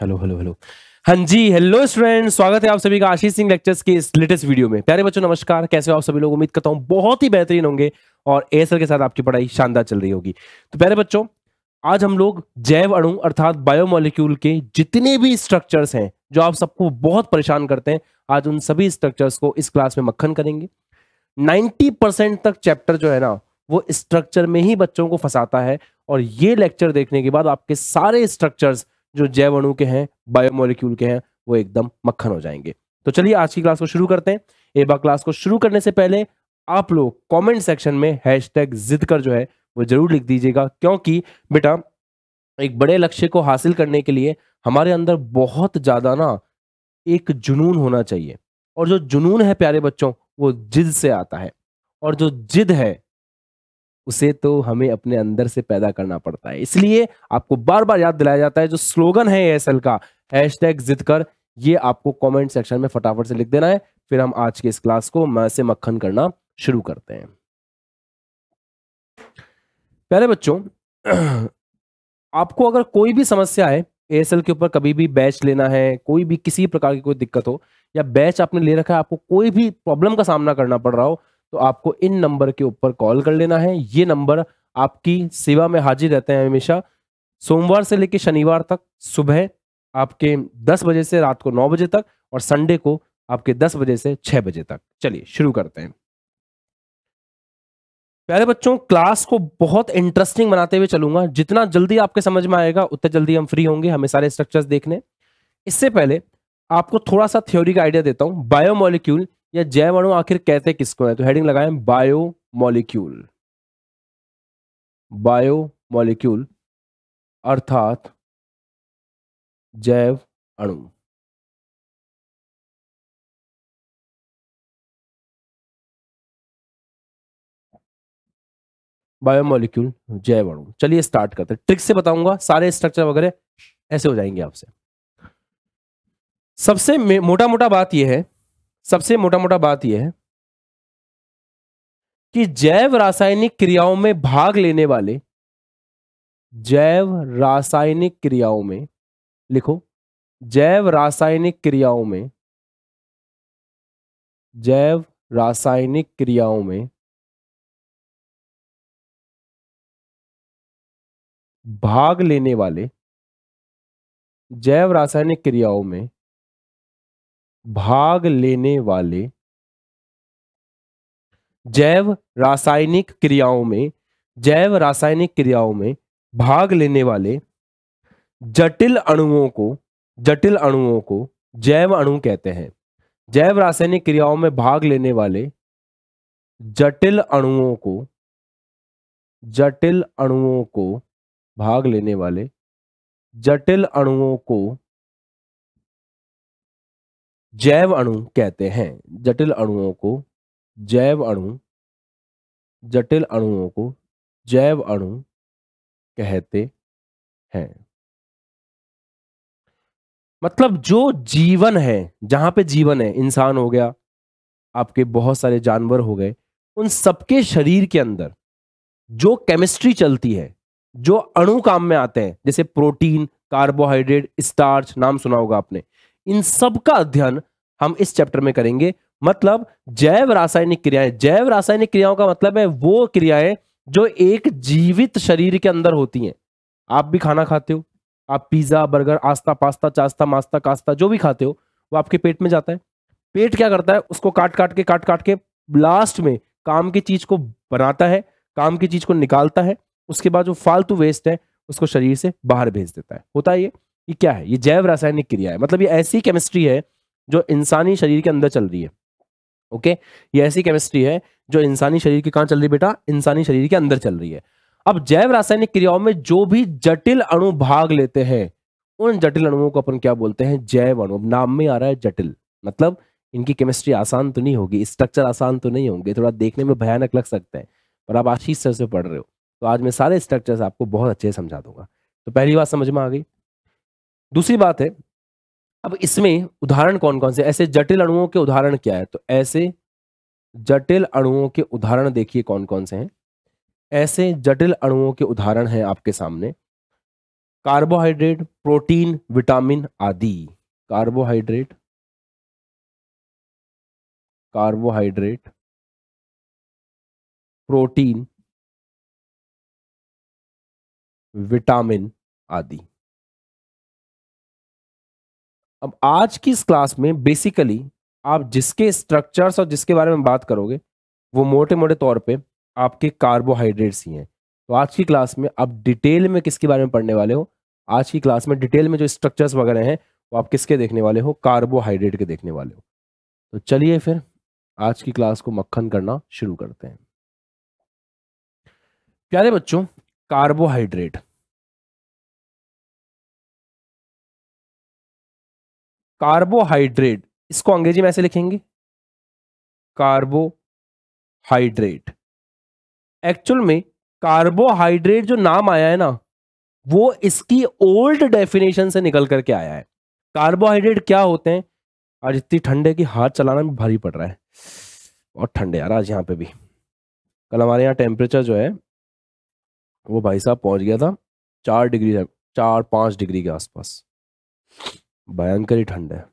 Hello hello hello हाँ जी hello student स्वागत है आप सभी का आशीष सिंह लेक्चर्स के इस लेटेस्ट वीडियो में प्यारे बच्चों नमस्कार कैसे हो आप सभी लोग उम्मीद करता हूँ बहुत ही बेहतरीन होंगे और एएसएल के साथ आपकी पढ़ाई शानदार चल रही होगी तो प्यारे बच्चों आज हम लोग जैव अणु अर्थात बायोमोलिक्यूल के जितने भी स्ट्रक्चर्स हैं जो आप सबको बहुत परेशान करते हैं आज उन सभी स्ट्रक्चर्स को इस क्लास में मक्खन करेंगे नाइन्टी तक चैप्टर जो है ना वो स्ट्रक्चर में ही बच्चों को फंसाता है और ये लेक्चर देखने के बाद आपके सारे स्ट्रक्चर्स जो जैव अणु के हैं बायोमोलिक्यूल के हैं वो एकदम मक्खन हो जाएंगे तो चलिए आज की क्लास को शुरू करते हैं एबा क्लास को शुरू करने से पहले आप लोग कमेंट सेक्शन में हैश टैग जिद कर जो है वो जरूर लिख दीजिएगा क्योंकि बेटा एक बड़े लक्ष्य को हासिल करने के लिए हमारे अंदर बहुत ज़्यादा ना एक जुनून होना चाहिए और जो जुनून है प्यारे बच्चों वो जिद से आता है और जो जिद है उसे तो हमें अपने अंदर से पैदा करना पड़ता है इसलिए आपको बार बार याद दिलाया जाता है जो स्लोगन है एस का हैश टैग जिद कर ये आपको कमेंट सेक्शन में फटाफट से लिख देना है फिर हम आज के इस क्लास को मैं से मक्खन करना शुरू करते हैं पहले बच्चों आपको अगर कोई भी समस्या है एएसएल के ऊपर कभी भी बैच लेना है कोई भी किसी प्रकार की कोई दिक्कत हो या बैच आपने ले रखा है आपको कोई भी प्रॉब्लम का सामना करना पड़ रहा हो तो आपको इन नंबर के ऊपर कॉल कर लेना है ये नंबर आपकी सेवा में हाजिर रहते हैं हमेशा सोमवार से लेकर शनिवार तक सुबह आपके 10 बजे से रात को 9 बजे तक और संडे को आपके 10 बजे से 6 बजे तक चलिए शुरू करते हैं प्यारे बच्चों क्लास को बहुत इंटरेस्टिंग बनाते हुए चलूंगा जितना जल्दी आपके समझ में आएगा उतना जल्दी हम फ्री होंगे हमें सारे स्ट्रक्चर्स देखने इससे पहले आपको थोड़ा सा थ्योरी का आइडिया देता हूं बायोमोलिक्यूल या जैव अणु आखिर कहते किसको है तो हेडिंग लगाए बायो मॉलिक्यूल बायो मॉलिक्यूल अर्थात जैव अणु बायोमोलिक्यूल जैव अणु चलिए स्टार्ट करते हैं ट्रिक से बताऊंगा सारे स्ट्रक्चर वगैरह ऐसे हो जाएंगे आपसे सबसे मोटा मोटा बात यह है सबसे मोटा मोटा बात यह है कि जैव रासायनिक क्रियाओं में भाग लेने वाले जैव रासायनिक क्रियाओं में लिखो जैव रासायनिक क्रियाओं में जैव रासायनिक क्रियाओं में भाग लेने वाले जैव रासायनिक क्रियाओं में भाग लेने वाले जैव रासायनिक क्रियाओं में जैव रासायनिक क्रियाओं में भाग लेने वाले जटिल अणुओं को जटिल अणुओं को जैव अणु कहते हैं जैव रासायनिक क्रियाओं में भाग लेने वाले जटिल अणुओं को जटिल अणुओं को भाग लेने वाले जटिल अणुओं को जैव अणु कहते हैं जटिल अणुओं को जैव अणु जटिल अणुओं को जैव अणु कहते हैं मतलब जो जीवन है जहां पे जीवन है इंसान हो गया आपके बहुत सारे जानवर हो गए उन सबके शरीर के अंदर जो केमिस्ट्री चलती है जो अणु काम में आते हैं जैसे प्रोटीन कार्बोहाइड्रेट स्टार्च नाम सुना होगा आपने इन सब का अध्ययन हम इस चैप्टर में करेंगे मतलब जैव रासायनिक क्रियाएं जैव रासायनिक क्रियाओं का मतलब है वो क्रियाएं जो एक जीवित शरीर के अंदर होती हैं आप भी खाना खाते हो आप पिज्जा बर्गर आस्ता पास्ता चास्ता मास्ता कास्ता जो भी खाते हो वो आपके पेट में जाता है पेट क्या करता है उसको काट काट के काट काट के लास्ट में काम की चीज को बनाता है काम की चीज को निकालता है उसके बाद जो फालतू वेस्ट है उसको शरीर से बाहर भेज देता है होता है ये ये क्या है ये जैव रासायनिक क्रिया है मतलब ये ऐसी केमिस्ट्री है जो इंसानी शरीर के अंदर चल रही है ओके ये ऐसी केमिस्ट्री है जो इंसानी शरीर के कहाँ चल रही है बेटा इंसानी शरीर के अंदर चल रही है अब जैव रासायनिक क्रियाओं में जो भी जटिल अणु भाग लेते हैं उन जटिल अणुओं को अपन क्या बोलते हैं जैव अणु नाम में आ रहा है जटिल मतलब इनकी केमिस्ट्री आसान तो नहीं होगी स्ट्रक्चर आसान तो नहीं होंगे थोड़ा देखने में भयानक लग सकते हैं पर आप आशीष सर से पढ़ रहे हो तो आज मैं सारे स्ट्रक्चर्स आपको बहुत अच्छे से समझा दूंगा तो पहली बात समझ में आ गई दूसरी बात है अब इसमें उदाहरण कौन कौन से ऐसे जटिल अणुओं के उदाहरण क्या है तो ऐसे जटिल अणुओं के उदाहरण देखिए कौन कौन से हैं ऐसे जटिल अणुओं के उदाहरण हैं आपके सामने कार्बोहाइड्रेट प्रोटीन विटामिन आदि कार्बोहाइड्रेट कार्बोहाइड्रेट प्रोटीन विटामिन आदि अब आज की इस क्लास में बेसिकली आप जिसके स्ट्रक्चर्स और जिसके बारे में बात करोगे वो मोटे मोटे तौर पे आपके कार्बोहाइड्रेट्स ही हैं तो आज की क्लास में आप डिटेल में किसके बारे में पढ़ने वाले हो आज की क्लास में डिटेल में जो स्ट्रक्चर्स वगैरह हैं वो आप किसके देखने वाले हो कार्बोहाइड्रेट के देखने वाले हो तो चलिए फिर आज की क्लास को मक्खन करना शुरू करते हैं प्यारे बच्चों कार्बोहाइड्रेट कार्बोहाइड्रेट इसको अंग्रेजी में ऐसे लिखेंगे कार्बोहाइड्रेट एक्चुअल में कार्बोहाइड्रेट जो नाम आया है ना वो इसकी ओल्ड डेफिनेशन से निकल करके आया है कार्बोहाइड्रेट क्या होते हैं आज इतनी ठंड है कि हाथ चलाना भी भारी पड़ रहा है और ठंड यार आज यहाँ पे भी कल हमारे यहाँ टेम्परेचर जो है वो भाई साहब पहुंच गया था चार डिग्री चार पाँच डिग्री के आसपास भयंकर ही ठंड है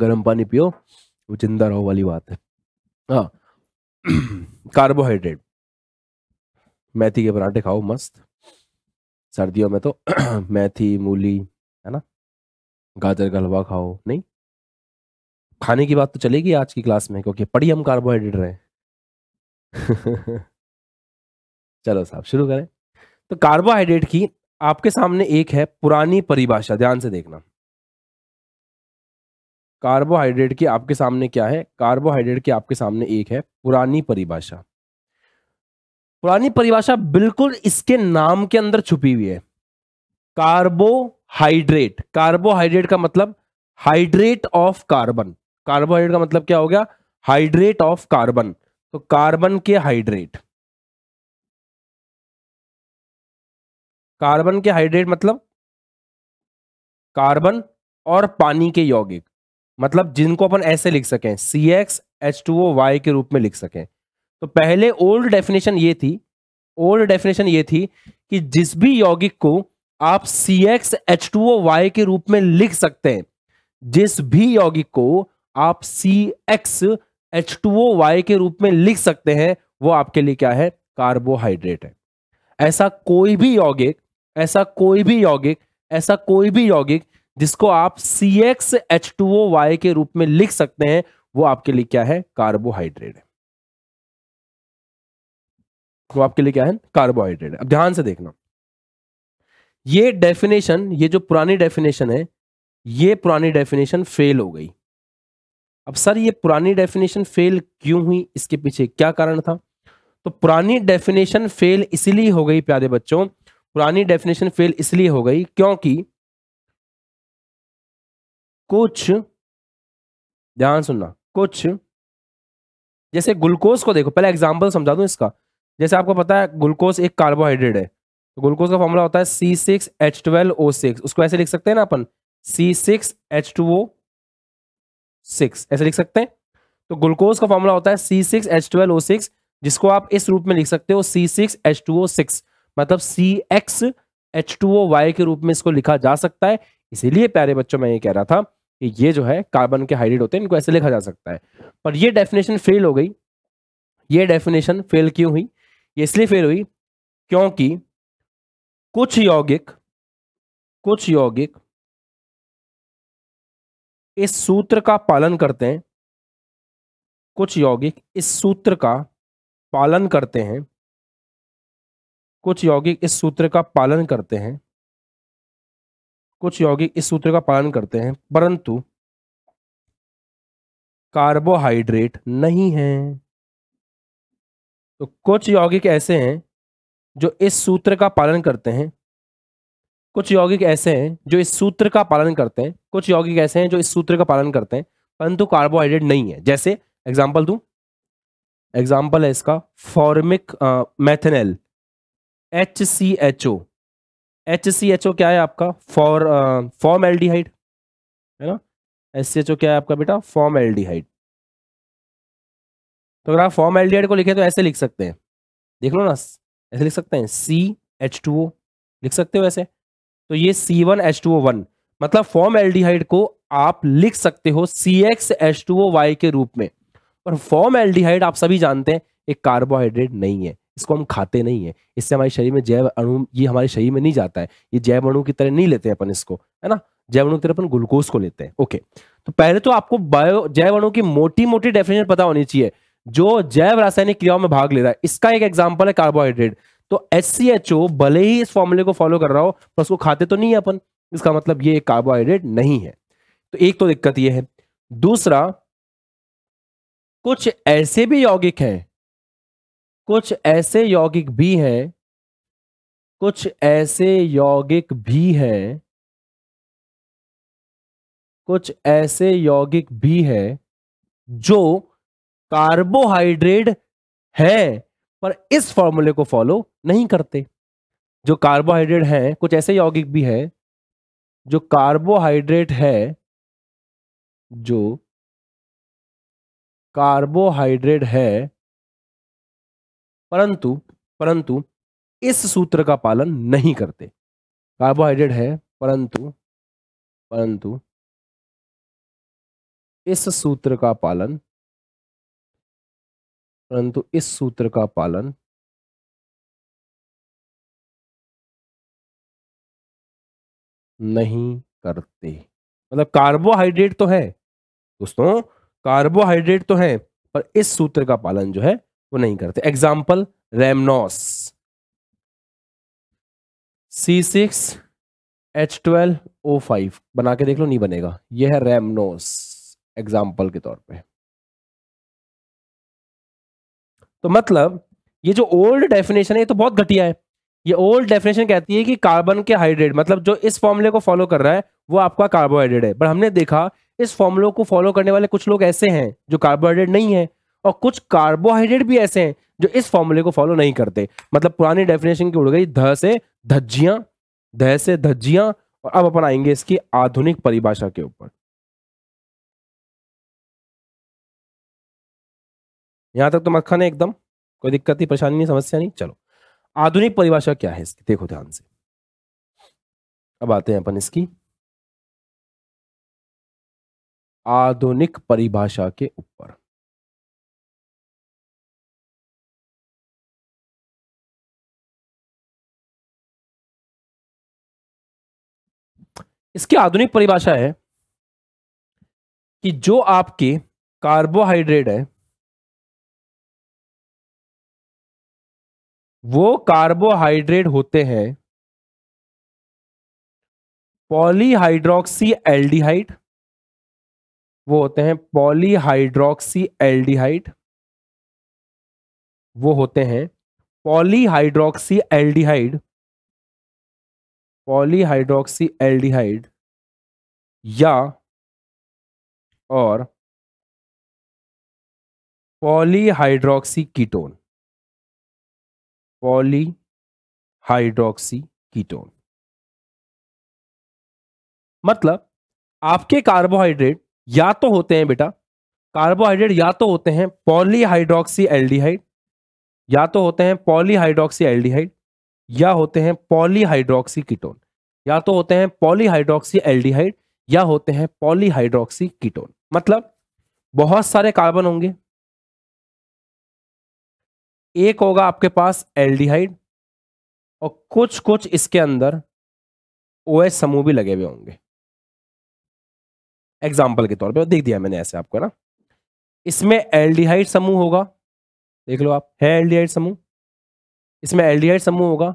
गर्म पानी पियो वो जिंदा रहो वाली बात है हाँ कार्बोहाइड्रेट मेथी के पराठे खाओ मस्त सर्दियों में तो मैथी मूली है ना गाजर का हलवा खाओ नहीं खाने की बात तो चलेगी आज की क्लास में क्योंकि पढ़ी हम कार्बोहाइड्रेट रहे चलो साहब शुरू करें तो कार्बोहाइड्रेट की आपके सामने एक है पुरानी परिभाषा ध्यान से देखना कार्बोहाइड्रेट की आपके सामने क्या है कार्बोहाइड्रेट की आपके सामने एक है पुरानी परिभाषा पुरानी परिभाषा बिल्कुल इसके नाम के अंदर छुपी हुई है कार्बोहाइड्रेट कार्बोहाइड्रेट का मतलब हाइड्रेट ऑफ कार्बन कार्बोहाइड्रेट का मतलब क्या हो गया हाइड्रेट ऑफ कार्बन तो कार्बन के हाइड्रेट कार्बन के हाइड्रेट मतलब कार्बन और पानी के यौगिक मतलब जिनको अपन ऐसे लिख सकें C X H two O Y के रूप में लिख सकें तो पहले ओल्ड डेफिनेशन ये थी ओल्ड डेफिनेशन ये थी कि जिस भी यौगिक को आप C X H two O Y के रूप में लिख सकते हैं जिस भी यौगिक को आप C X H two O Y के रूप में लिख सकते हैं वो आपके लिए क्या है कार्बोहाइड्रेट है ऐसा कोई भी यौगिक ऐसा कोई भी यौगिक ऐसा कोई भी यौगिक जिसको आप C X H two O Y के रूप में लिख सकते हैं वो आपके लिए क्या है कार्बोहाइड्रेट है वो आपके लिए क्या है कार्बोहाइड्रेट अब ध्यान से देखना ये डेफिनेशन ये जो पुरानी डेफिनेशन है ये पुरानी डेफिनेशन फेल हो गई अब सर ये पुरानी डेफिनेशन फेल क्यों हुई इसके पीछे क्या कारण था तो पुरानी डेफिनेशन फेल इसलिए हो गई प्यारे बच्चों पुरानी डेफिनेशन फेल इसलिए हो गई क्योंकि कुछ ध्यान सुनना कुछ जैसे ग्लूकोज को देखो पहले एग्जाम्पल समझा दूं इसका जैसे आपको पता है ग्लूकोज एक कार्बोहाइड्रेट है तो ग्लूकोज का फॉर्मूला होता है C six H twelve O six उसको ऐसे लिख सकते हैं ना अपन C six H two O six ऐसे लिख सकते हैं तो ग्लूकोज का फॉर्मूला होता है C six H twelve O six जिसको आप इस रूप में लिख सकते हो C six H two O six मतलब C X H two O Y के रूप में इसको लिखा जा सकता है इसीलिए प्यारे बच्चों मैं ये कह रहा था कि ये जो है कार्बन के हाइड्रेट होते हैं इनको ऐसे लिखा जा सकता है पर ये डेफिनेशन फेल हो गई ये डेफिनेशन फेल क्यों हुई ये इसलिए फेल हुई क्योंकि कुछ यौगिक कुछ यौगिक इस सूत्र का पालन करते हैं कुछ यौगिक इस सूत्र का पालन करते हैं कुछ यौगिक इस सूत्र का पालन करते हैं कुछ यौगिक इस सूत्र का पालन करते हैं परंतु कार्बोहाइड्रेट नहीं है तो कुछ यौगिक ऐसे हैं जो इस सूत्र का पालन करते हैं कुछ यौगिक ऐसे हैं जो इस सूत्र का पालन करते हैं कुछ यौगिक ऐसे हैं जो इस सूत्र का पालन करते हैं परंतु कार्बोहाइड्रेट नहीं है जैसे एग्जाम्पल दू एग्जाम्पल है इसका formic methanal H C H O H C H O क्या है आपका for formaldehyde है ना एच सी एच ओ क्या है आपका बेटा फॉर्म एल डी हाइट तो अगर आप फॉर्म एल डी हाइड को लिखे तो ऐसे लिख सकते हैं देख लो ना ऐसे लिख सकते हैं सी एच टू ओ लिख सकते हो ऐसे तो ये C one H two O one मतलब फॉर्म एल हाइट को आप लिख सकते हो C X H two O Y के रूप में पर फॉर्म एल हाइट आप सभी जानते हैं एक कार्बोहाइड्रेट नहीं है इसको हम खाते नहीं है इससे हमारे शरीर में जैव अणु ये हमारे शरीर में नहीं जाता है ये जैव अणु की तरह नहीं लेते हैं अपन इसको है ना जैव अणु की तरह अपन ग्लूकोज को लेते हैं ओके तो पहले तो आपको बायो जैव अणु की मोटी मोटी डेफिनेशन पता होनी चाहिए जो जैव रासायनिक क्रियाओं में भाग ले रहा है इसका एक एग्जाम्पल है कार्बोहाइड्रेट तो एच भले ही इस फॉर्मुले को फॉलो कर रहा हो पर उसको खाते तो नहीं है अपन इसका मतलब ये कार्बोहाइड्रेट नहीं है तो एक तो दिक्कत ये है दूसरा कुछ ऐसे भी यौगिक हैं कुछ ऐसे यौगिक भी हैं कुछ ऐसे यौगिक भी हैं कुछ ऐसे यौगिक भी हैं जो कार्बोहाइड्रेट हैं पर इस फॉर्मूले को फॉलो नहीं करते जो कार्बोहाइड्रेट हैं कुछ ऐसे यौगिक भी हैं जो कार्बोहाइड्रेट है जो कार्बोहाइड्रेट है परंतु परंतु इस सूत्र का पालन नहीं करते कार्बोहाइड्रेट है परंतु परंतु इस सूत्र का पालन परंतु इस सूत्र का पालन नहीं करते मतलब कार्बोहाइड्रेट तो है दोस्तों कार्बोहाइड्रेट तो है पर इस सूत्र का पालन जो है वो नहीं करते example rhamnose C six H twelve O five बना के देख लो नहीं बनेगा ये है रेमनोस एग्जाम्पल के तौर पे तो मतलब ये जो ओल्ड डेफिनेशन है ये तो बहुत घटिया है ये ओल्ड डेफिनेशन कहती है कि कार्बन के हाइड्रेट मतलब जो इस फॉर्मूले को फॉलो कर रहा है वो आपका कार्बोहाइड्रेट है पर हमने देखा इस फॉर्मूले को फॉलो करने वाले कुछ लोग ऐसे हैं जो कार्बोहाइड्रेट नहीं है और कुछ कार्बोहाइड्रेट भी ऐसे हैं जो इस फॉर्मूले को फॉलो नहीं करते मतलब पुरानी डेफिनेशन की उड़ गई ध से धज्जियां ध से धज्जियां और अब अपन आएंगे इसकी आधुनिक परिभाषा के ऊपर यहां तक तो मक्खन है एकदम कोई दिक्कत नहीं परेशानी नहीं समस्या नहीं चलो आधुनिक परिभाषा क्या है इसकी देखो ध्यान से अब आते हैं अपन इसकी आधुनिक परिभाषा के ऊपर इसकी आधुनिक परिभाषा है कि जो आपके कार्बोहाइड्रेट है वो कार्बोहाइड्रेट होते हैं पॉलीहाइड्रोक्सी एल्डिहाइड वो होते हैं पॉलीहाइड्रोक्सी एल्डिहाइड वो होते हैं पॉलीहाइड्रोक्सी एल्डिहाइड पॉलीहाइड्रोक्सी एल्डिहाइड या और पॉलीहाइड्रोक्सी कीटोन पॉलीहाइड्रोक्सी कीटोन मतलब आपके कार्बोहाइड्रेट या तो होते हैं बेटा कार्बोहाइड्रेट या तो होते हैं पॉलीहाइड्रोक्सी एल्डिहाइड या तो होते हैं पॉलीहाइड्रोक्सी एल्डिहाइड या होते हैं पॉलीहाइड्रोक्सी कीटोन या तो होते हैं पॉलीहाइड्रोक्सी एल्डिहाइड या होते हैं पॉलीहाइड्रोक्सी कीटोन मतलब बहुत सारे कार्बन होंगे एक होगा आपके पास एल्डिहाइड और कुछ कुछ इसके अंदर ओएस समूह भी लगे हुए होंगे एग्जाम्पल के तौर पे देख दिया मैंने ऐसे आपको ना इसमें एल्डिहाइड समूह होगा देख लो आप है एल्डिहाइड समूह इसमें एल्डिहाइड समूह होगा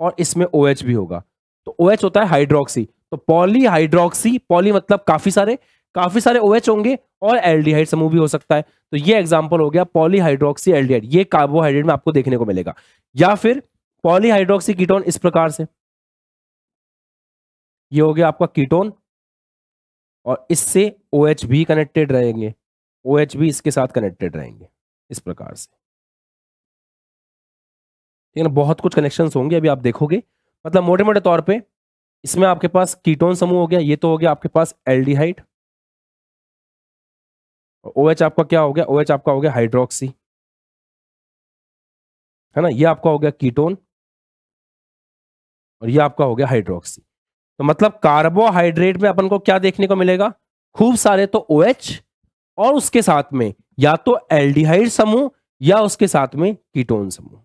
और इसमें ओ OH भी होगा तो ओ OH होता है हाइड्रोक्सी तो पॉलीहाइड्रोक्सी पॉली मतलब काफी सारे काफी सारे ओ OH होंगे और एल्डिहाइड समूह भी हो सकता है तो ये एग्जाम्पल हो गया पॉलीहाइड्रोक्सी एल्डिहाइड ये कार्बोहाइड्रेट में आपको देखने को मिलेगा या फिर पॉलीहाइड्रोक्सी कीटोन इस प्रकार से ये हो गया आपका कीटोन और इससे ओ OH भी कनेक्टेड रहेंगे ओ OH भी इसके साथ कनेक्टेड रहेंगे इस प्रकार से ठीक है ना बहुत कुछ कनेक्शन होंगे अभी आप देखोगे मतलब मोटे मोटे तौर पर इसमें आपके पास कीटोन समूह हो गया ये तो हो गया आपके पास एल ओ एच आपका क्या हो गया ओ OH एच आपका हो गया हाइड्रोक्सी है ना ये आपका हो गया कीटोन और ये आपका हो गया हाइड्रोक्सी तो मतलब कार्बोहाइड्रेट में अपन को क्या देखने को मिलेगा खूब सारे तो ओ OH और उसके साथ में या तो एल्डिहाइड समूह या उसके साथ में कीटोन समूह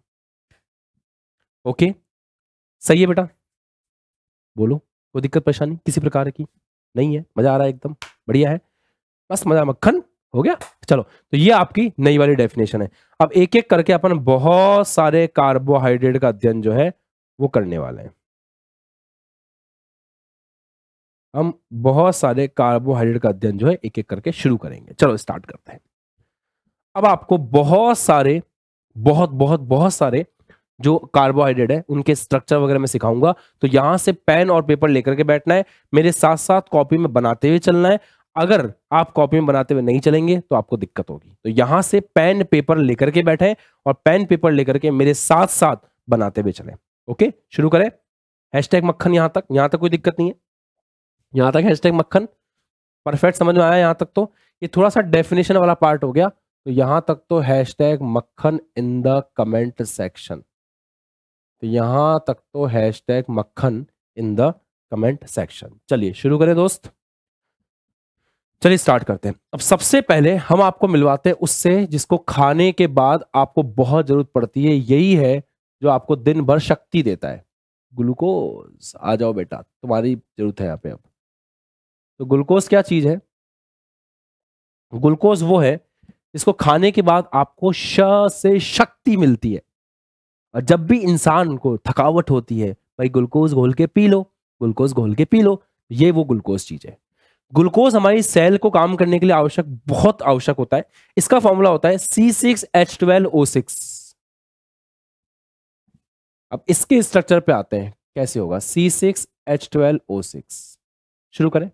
ओके सही है बेटा बोलो कोई दिक्कत परेशानी किसी प्रकार की नहीं है मजा आ रहा है एकदम बढ़िया है बस मजा मक्खन हो गया चलो तो ये आपकी नई वाली डेफिनेशन है अब एक एक करके अपन बहुत सारे कार्बोहाइड्रेट का अध्ययन जो है वो करने वाले हैं हम बहुत सारे कार्बोहाइड्रेट का अध्ययन जो है एक एक करके शुरू करेंगे चलो स्टार्ट करते हैं अब आपको बहुत सारे बहुत बहुत बहुत सारे जो कार्बोहाइड्रेट है उनके स्ट्रक्चर वगैरह मैं सिखाऊंगा तो यहाँ से पेन और पेपर लेकर के बैठना है मेरे साथ साथ कॉपी में बनाते हुए चलना है अगर आप कॉपी में बनाते हुए नहीं चलेंगे तो आपको दिक्कत होगी तो यहाँ से पेन पेपर लेकर के बैठे और पेन पेपर लेकर के मेरे साथ साथ बनाते हुए चले ओके शुरू करें हैश मक्खन यहाँ तक यहाँ तक कोई दिक्कत नहीं है यहाँ तक हैश मक्खन परफेक्ट समझ में आया यहाँ तक तो ये थोड़ा सा डेफिनेशन वाला पार्ट हो गया तो यहाँ तक तो हैश मक्खन इन द कमेंट सेक्शन तो यहाँ तक तो हैश टैग मक्खन इन द कमेंट सेक्शन चलिए शुरू करें दोस्त चलिए स्टार्ट करते हैं अब सबसे पहले हम आपको मिलवाते हैं उससे जिसको खाने के बाद आपको बहुत जरूरत पड़ती है यही है जो आपको दिन भर शक्ति देता है ग्लूकोज आ जाओ बेटा तुम्हारी जरूरत है यहाँ पे अब तो ग्लूकोज क्या चीज है ग्लूकोज वो है जिसको खाने के बाद आपको श से शक्ति मिलती है और जब भी इंसान को थकावट होती है भाई ग्लूकोज घोल के पी लो ग्लूकोज घोल के पी लो ये वो ग्लूकोज चीज है ग्लूकोज हमारी सेल को काम करने के लिए आवश्यक बहुत आवश्यक होता है इसका फॉर्मूला होता है C six H twelve O six अब इसके स्ट्रक्चर पे आते हैं कैसे होगा C six H twelve O six शुरू करें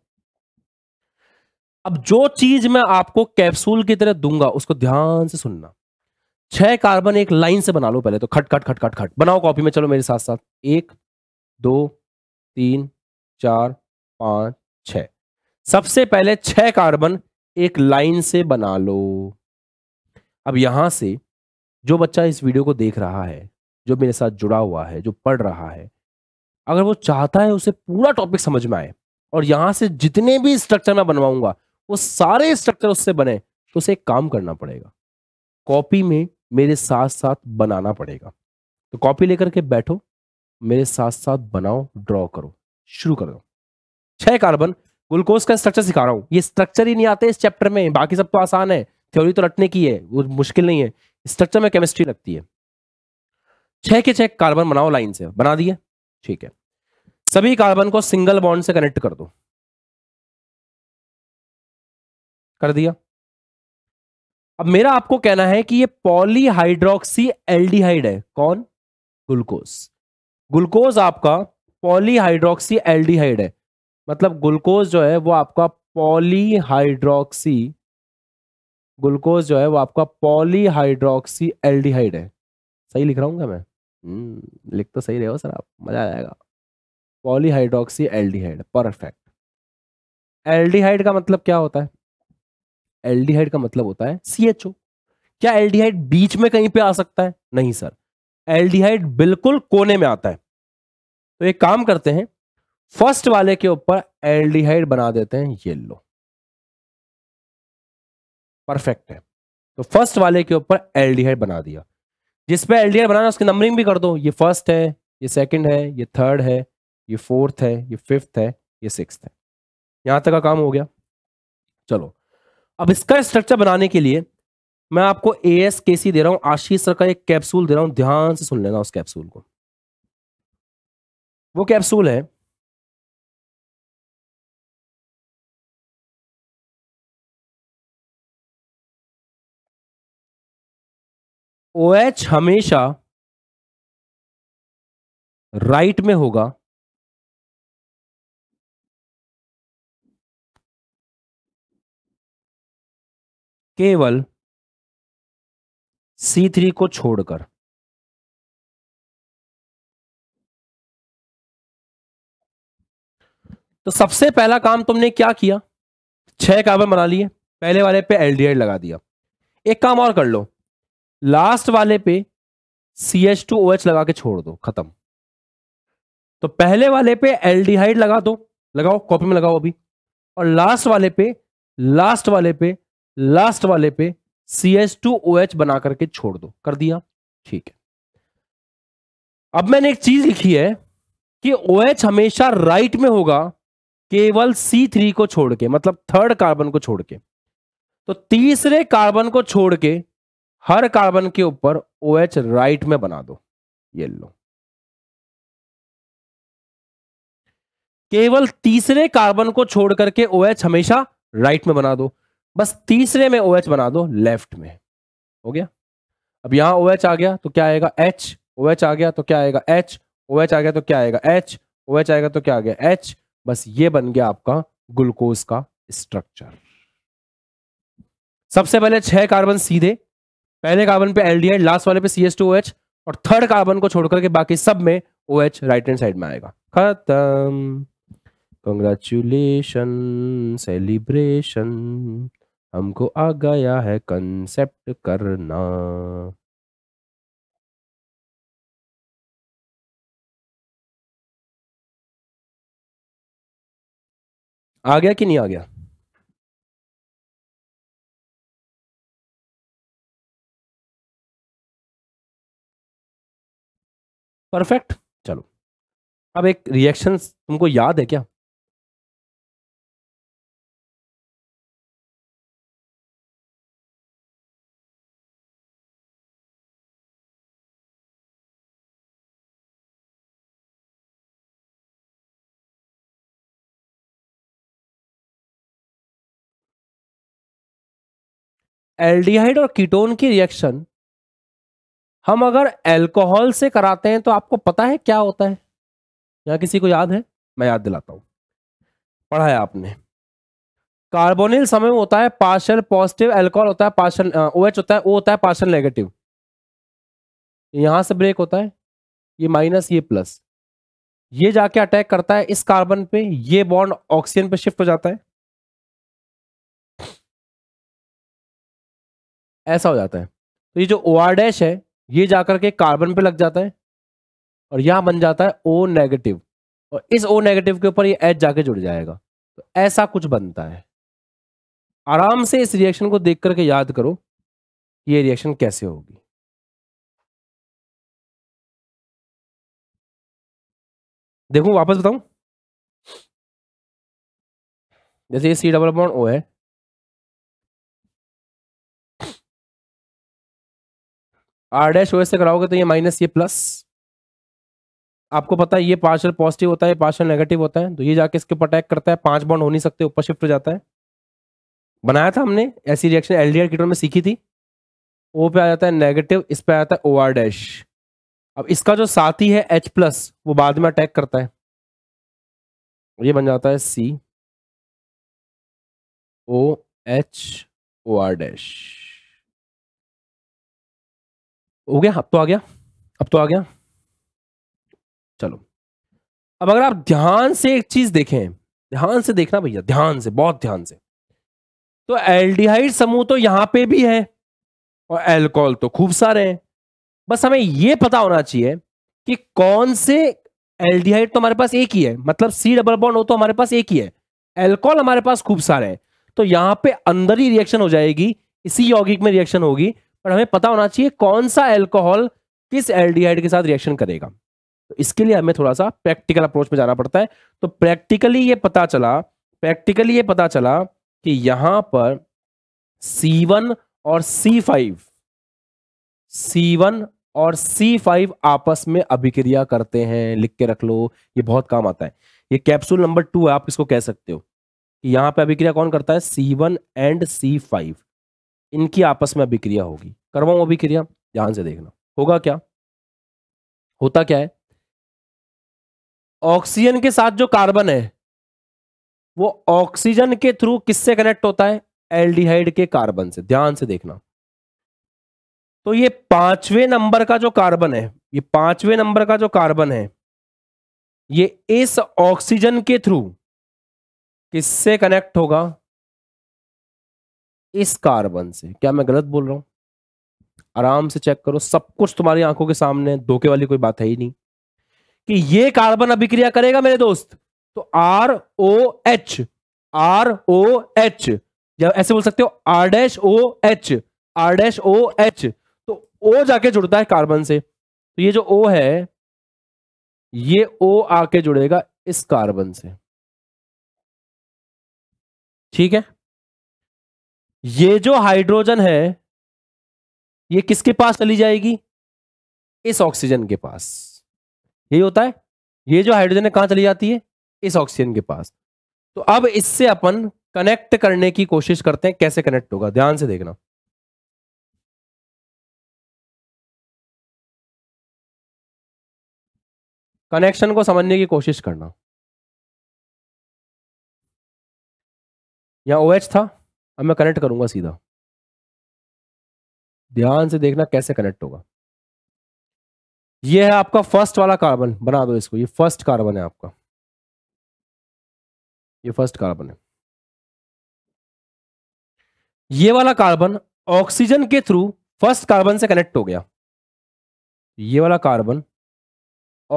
अब जो चीज मैं आपको कैप्सूल की तरह दूंगा उसको ध्यान से सुनना छह कार्बन एक लाइन से बना लो पहले तो खट खट खट खट खट बनाओ कॉपी में चलो मेरे साथ साथ एक दो तीन चार पांच छ सबसे पहले छह कार्बन एक लाइन से बना लो अब यहां से जो बच्चा इस वीडियो को देख रहा है जो मेरे साथ जुड़ा हुआ है जो पढ़ रहा है अगर वो चाहता है उसे पूरा टॉपिक समझ में आए और यहां से जितने भी स्ट्रक्चर मैं बनवाऊंगा वो सारे स्ट्रक्चर उससे बने तो उसे एक काम करना पड़ेगा कॉपी में मेरे साथ साथ बनाना पड़ेगा तो कॉपी लेकर के बैठो मेरे साथ साथ बनाओ ड्रॉ करो शुरू कर दो छह कार्बन ग्लूकोज का स्ट्रक्चर सिखा रहा हूं ये स्ट्रक्चर ही नहीं आते इस चैप्टर में बाकी सब तो आसान है थ्योरी तो रटने की है वो मुश्किल नहीं है स्ट्रक्चर में केमिस्ट्री लगती है छह के छह कार्बन बनाओ लाइन से बना दिए ठीक है सभी कार्बन को सिंगल बॉन्ड से कनेक्ट कर दो कर दिया अब मेरा आपको कहना है कि ये पॉलीहाइड्रोक्सी एल्डिहाइड है कौन ग्लूकोज ग्लूकोज आपका पॉलीहाइड्रोक्सी एल्डिहाइड है मतलब ग्लूकोज जो है वो आपका पॉलीहाइड्रोक्सी ग्लूकोज जो है वो आपका पॉलीहाइड्रोक्सी एल्डिहाइड है सही लिख रहा हूँ मैं हम्म, लिख तो सही रहे हो सर आप मजा आ जाएगा पॉलीहाइड्रोक्सी एल्डिहाइड परफेक्ट एल्डिहाइड का मतलब क्या होता है एल्डिहाइड का मतलब होता है सीएचओ क्या एल्डिहाइड बीच में कहीं पे आ सकता है नहीं सर एल्डिहाइड बिल्कुल कोने में आता है तो एक काम करते हैं फर्स्ट वाले के ऊपर एल्डिहाइड बना देते हैं येलो परफेक्ट है तो फर्स्ट वाले के ऊपर एल्डिहाइड बना दिया जिसपे एल्डिहाइड बनाना उसकी नंबरिंग भी कर दो ये फर्स्ट है ये सेकंड है ये थर्ड है ये फोर्थ है ये फिफ्थ है ये सिक्स है यहां तक का काम हो गया चलो अब इसका स्ट्रक्चर बनाने के लिए मैं आपको ए एस के सी दे रहा हूं आशीष सर का एक कैप्सूल दे रहा हूं ध्यान से सुन लेना उस कैप्सूल को वो कैप्सूल है ओ OH हमेशा राइट में होगा केवल C3 को छोड़कर तो सबसे पहला काम तुमने क्या किया छह कार्बन बना लिए पहले वाले पे एल लगा दिया एक काम और कर लो लास्ट वाले पे C H two O H लगा के छोड़ दो खत्म तो पहले वाले पे एल लगा दो लगाओ कॉपी में लगाओ अभी और लास्ट वाले पे लास्ट वाले पे लास्ट वाले पे C S two O H बना करके छोड़ दो कर दिया ठीक है अब मैंने एक चीज लिखी है कि ओ एच हमेशा राइट में होगा केवल सी थ्री को छोड़ के मतलब थर्ड कार्बन को छोड़ के तो तीसरे कार्बन को छोड़ के हर कार्बन के ऊपर ओ एच राइट में बना दो ये लो केवल तीसरे कार्बन को छोड़ करके ओ एच हमेशा राइट में बना दो बस तीसरे में ओ OH बना दो लेफ्ट में हो गया अब यहां ओ OH आ गया तो क्या आएगा एच ओ OH आ गया तो क्या आएगा एच ओ OH आ गया तो क्या आएगा एच ओ OH आएगा तो क्या आ गया एच बस ये बन गया आपका ग्लूकोज का स्ट्रक्चर सबसे पहले छह कार्बन सीधे पहले कार्बन पे एल लास्ट वाले पे सी एस टू एच और थर्ड कार्बन को छोड़कर के बाकी सब में O OH right hand side में आएगा खत्म कंग्रेचुलेशन सेलिब्रेशन हमको आ गया है कंसेप्ट करना आ गया कि नहीं आ गया परफेक्ट चलो अब एक रिएक्शन तुमको याद है क्या एल्डिहाइड और कीटोन की रिएक्शन हम अगर एल्कोहल से कराते हैं तो आपको पता है क्या होता है या किसी को याद है मैं याद दिलाता हूं पढ़ा है आपने कार्बोनिल समय होता है पार्शल पॉजिटिव एल्कोहल होता है पार्शल ओ एच होता है ओ होता है पार्शल नेगेटिव यहां से ब्रेक होता है ये माइनस ये प्लस ये जाके अटैक करता है इस कार्बन पे ये बॉन्ड ऑक्सीजन पे शिफ्ट हो जाता है ऐसा हो जाता है तो ये जो ओ आर डैश है ये जाकर के कार्बन पे लग जाता है और यहाँ बन जाता है ओ नेगेटिव और इस ओ नेगेटिव के ऊपर ये एच जाके जुड़ जाएगा तो ऐसा कुछ बनता है आराम से इस रिएक्शन को देख करके याद करो ये रिएक्शन कैसे होगी देखो वापस बताऊं जैसे ये सी डबल बॉन्ड ओ है आर डैश ओ से कराओगे तो ये माइनस ये प्लस आपको पता है ये पार्शल पॉजिटिव होता है ये पार्शल नेगेटिव होता है तो ये जाके इसके ऊपर अटैक करता है पांच बाउंड हो नहीं सकते ऊपर शिफ्ट हो जाता है बनाया था हमने ऐसी रिएक्शन एल डी में सीखी थी ओ पे आ जाता है नेगेटिव इस पे आ जाता है ओ आर डैश अब इसका जो साथी है एच प्लस वो बाद में अटैक करता है ये बन जाता है C O H O R dash हो गया अब तो आ गया अब तो आ गया चलो अब अगर आप ध्यान से एक चीज देखें ध्यान से देखना भैया ध्यान से बहुत ध्यान से तो एल्डिहाइड समूह तो यहां पे भी है और एल्कोहल तो खूब सारे हैं बस हमें यह पता होना चाहिए कि कौन से एल्डिहाइड तो हमारे पास एक ही है मतलब सी डबल बॉन्ड हो तो हमारे पास एक ही है एल्कोहल हमारे पास खूब सारे हैं तो यहां पे अंदर ही रिएक्शन हो जाएगी इसी यौगिक में रिएक्शन होगी पर हमें पता होना चाहिए कौन सा एल्कोहल किस एल्डिहाइड के साथ रिएक्शन करेगा तो इसके लिए हमें थोड़ा सा प्रैक्टिकल अप्रोच में जाना पड़ता है तो प्रैक्टिकली ये पता चला प्रैक्टिकली ये पता चला कि यहां पर C1 और C5 C1 और C5 आपस में अभिक्रिया करते हैं लिख के रख लो ये बहुत काम आता है ये कैप्सूल नंबर टू है आप इसको कह सकते हो कि यहां पे अभिक्रिया कौन करता है C1 एंड सी इनकी आपस में अभिक्रिया होगी करवाऊ अभिक्रिया ध्यान से देखना होगा क्या होता क्या है ऑक्सीजन के साथ जो कार्बन है वो ऑक्सीजन के थ्रू किससे कनेक्ट होता है एल्डिहाइड के कार्बन से ध्यान से देखना तो ये पांचवें नंबर का जो कार्बन है ये पांचवें नंबर का जो कार्बन है ये इस ऑक्सीजन के थ्रू किससे कनेक्ट होगा इस कार्बन से क्या मैं गलत बोल रहा हूं आराम से चेक करो सब कुछ तुम्हारी आंखों के सामने धोखे वाली कोई बात है ही नहीं कि ये कार्बन अभिक्रिया करेगा मेरे दोस्त तो R O H R O H या ऐसे बोल सकते हो R dash O H R dash O H तो ओ जाके जुड़ता है कार्बन से तो ये जो ओ है ये ओ आके जुड़ेगा इस कार्बन से ठीक है ये जो हाइड्रोजन है ये किसके पास चली जाएगी इस ऑक्सीजन के पास यही होता है ये जो हाइड्रोजन है कहां चली जाती है इस ऑक्सीजन के पास तो अब इससे अपन कनेक्ट करने की कोशिश करते हैं कैसे कनेक्ट होगा ध्यान से देखना कनेक्शन को समझने की कोशिश करना यहां ओ OH था अब मैं कनेक्ट करूंगा सीधा ध्यान से देखना कैसे कनेक्ट होगा ये है आपका फर्स्ट वाला कार्बन बना दो इसको ये फर्स्ट कार्बन है आपका ये फर्स्ट कार्बन है ये वाला कार्बन ऑक्सीजन के थ्रू फर्स्ट कार्बन से कनेक्ट हो गया ये वाला कार्बन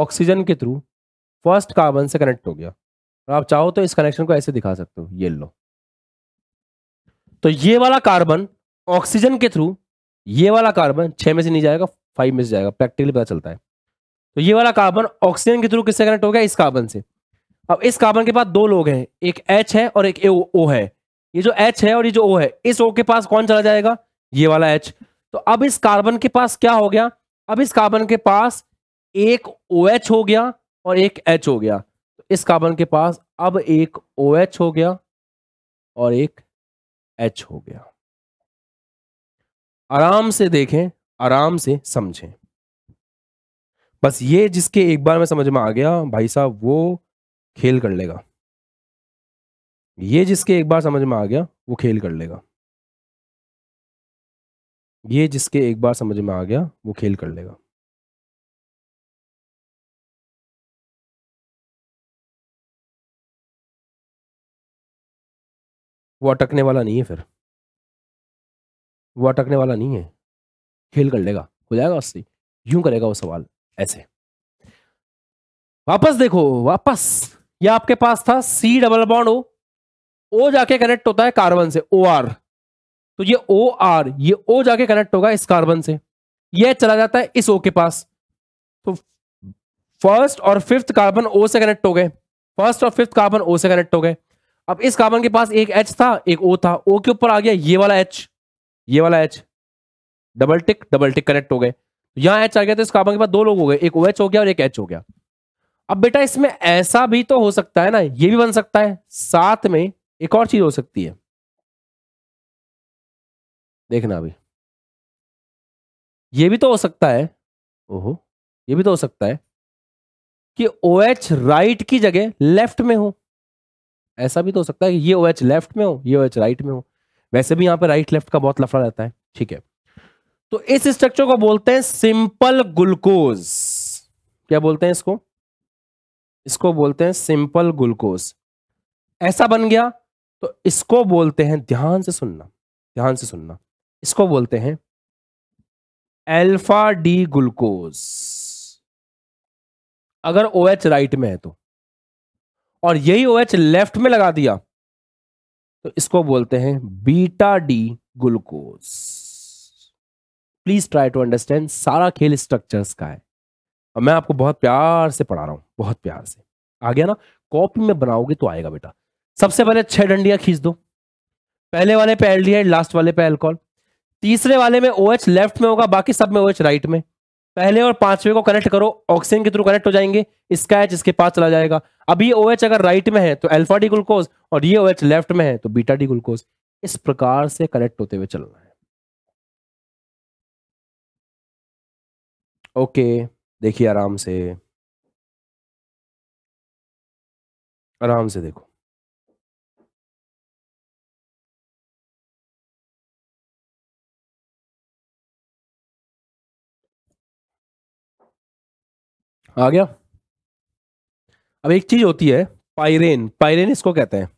ऑक्सीजन के थ्रू फर्स्ट कार्बन से कनेक्ट हो गया और आप चाहो तो इस कनेक्शन को ऐसे दिखा सकते हो ये लो तो ये वाला कार्बन ऑक्सीजन के थ्रू ये वाला कार्बन छह में से नहीं जाएगा फाइव में से जाएगा प्रैक्टिकली पता चलता है तो ये वाला कार्बन ऑक्सीजन के थ्रू किससे कनेक्ट हो गया इस कार्बन से अब इस कार्बन के पास दो लोग हैं एक एच है और एक ओ है ये जो एच है और ये जो ओ है इस ओ के पास कौन चला जाएगा ये वाला एच तो अब इस कार्बन के पास क्या हो गया अब इस कार्बन के पास एक ओ OH हो गया और एक एच हो गया तो इस कार्बन के पास अब एक ओ OH हो गया और एक एच हो गया आराम से देखें आराम से समझें बस ये जिसके एक बार में समझ में आ गया भाई साहब वो खेल कर लेगा ये जिसके एक बार समझ में आ गया वो खेल कर लेगा ये जिसके एक बार समझ में आ गया वो खेल कर लेगा वो अटकने वाला नहीं है फिर वो अटकने वाला नहीं है खेल कर लेगा हो जाएगा उससे यूं करेगा वो सवाल ऐसे वापस देखो वापस ये आपके पास था सी डबल बॉन्ड ओ ओ जाके कनेक्ट होता है कार्बन से ओ आर तो ये ओ आर ये ओ जाके कनेक्ट होगा इस कार्बन से ये चला जाता है इस ओ के पास तो फर्स्ट और फिफ्थ कार्बन ओ से कनेक्ट हो गए फर्स्ट और फिफ्थ कार्बन ओ से कनेक्ट हो गए अब इस कार्बन के पास एक एच था एक ओ था ओ के ऊपर आ गया ये वाला एच ये वाला H double tick double tick connect हो गए तो यहाँ एच आ गया तो इस कार्बन के पास दो लोग हो गए एक ओ एच हो गया और एक एच हो गया अब बेटा इसमें ऐसा भी तो हो सकता है ना ये भी बन सकता है साथ में एक और चीज हो सकती है देखना अभी ये भी तो हो सकता है ओहो ये भी तो हो सकता है कि ओ एच राइट की जगह लेफ्ट में हो ऐसा भी तो हो सकता है कि ये ओ OH लेफ्ट में हो ये ओ OH राइट में हो वैसे भी यहाँ पे राइट लेफ्ट का बहुत लफड़ा रहता है ठीक है तो इस स्ट्रक्चर को बोलते हैं सिंपल ग्लूकोज क्या बोलते हैं इसको इसको बोलते हैं सिंपल ग्लूकोज ऐसा बन गया तो इसको बोलते हैं ध्यान से सुनना ध्यान से सुनना इसको बोलते हैं एल्फा डी ग्लूकोज अगर ओ OH राइट में है तो और यही ओ OH लेफ्ट में लगा दिया तो इसको बोलते हैं beta D glucose please try to understand सारा खेल स्ट्रक्चर्स का है और मैं आपको बहुत प्यार से पढ़ा रहा हूं बहुत प्यार से आ गया ना कॉपी में बनाओगे तो आएगा बेटा सबसे पहले छह डंडियां खींच दो पहले वाले पे एल्डिहाइड लास्ट वाले पे एल्कोहल तीसरे वाले में ओ OH लेफ्ट में होगा बाकी सब में ओ OH राइट में पहले और पांचवे को कनेक्ट करो ऑक्सीजन के थ्रू कनेक्ट हो जाएंगे इसका एच इसके पास चला जाएगा अब ये OH अगर राइट में है तो अल्फा डी ग्लूकोज और ये OH लेफ्ट में है तो बीटा डी ग्लूकोज इस प्रकार से कनेक्ट होते हुए चलना है ओके देखिए आराम से आराम से देखो आ गया अब एक चीज होती है पायरेन पायरेन इसको कहते हैं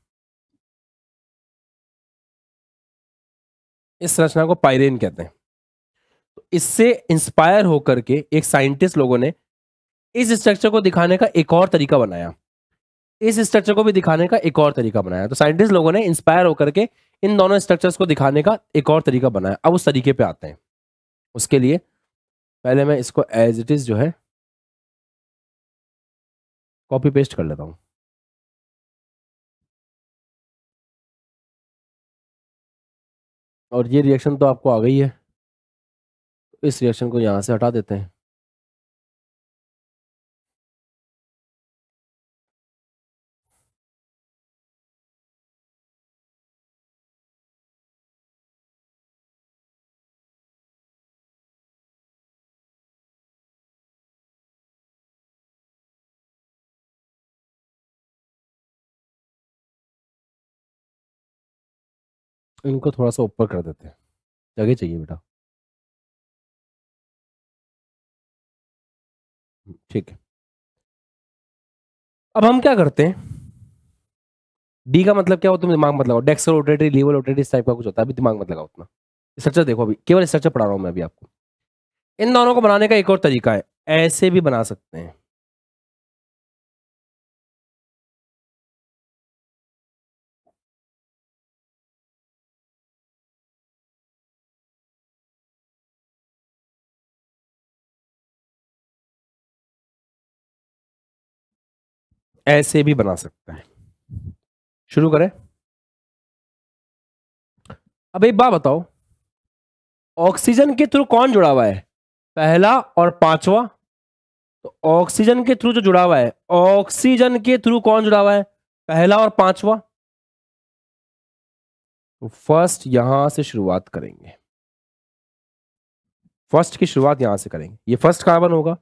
इस रचना को पायरेन कहते हैं तो इससे इंस्पायर होकर के एक साइंटिस्ट लोगों ने इस स्ट्रक्चर को दिखाने का एक और तरीका बनाया इस स्ट्रक्चर को भी दिखाने का एक और तरीका बनाया तो साइंटिस्ट लोगों ने इंस्पायर होकर के इन दोनों स्ट्रक्चर्स को दिखाने का एक और तरीका बनाया अब उस तरीके पे आते हैं उसके लिए पहले मैं इसको एज इट इज जो है कॉपी पेस्ट कर लेता हूँ और ये रिएक्शन तो आपको आ गई है इस रिएक्शन को यहाँ से हटा देते हैं इनको थोड़ा सा ऊपर कर देते हैं जगह चाहिए बेटा हम्म, ठीक है अब हम क्या करते हैं डी का मतलब क्या हो तुम दिमाग मत लगाओ डेक्सर रोटेटरी लीवर रोटेटरी इस टाइप का कुछ होता है अभी दिमाग मत लगाओ उतना स्ट्रक्चर देखो अभी केवल स्ट्रक्चर पढ़ा रहा हूं मैं अभी आपको इन दोनों को बनाने का एक और तरीका है ऐसे भी बना सकते हैं ऐसे भी बना सकते हैं शुरू करें अब एक बात बताओ ऑक्सीजन के थ्रू कौन जुड़ा हुआ है पहला और पांचवा तो ऑक्सीजन के थ्रू जो जुड़ा हुआ है ऑक्सीजन के थ्रू कौन जुड़ा हुआ है पहला और पांचवा तो फर्स्ट यहां से शुरुआत करेंगे फर्स्ट की शुरुआत यहां से करेंगे ये फर्स्ट कार्बन होगा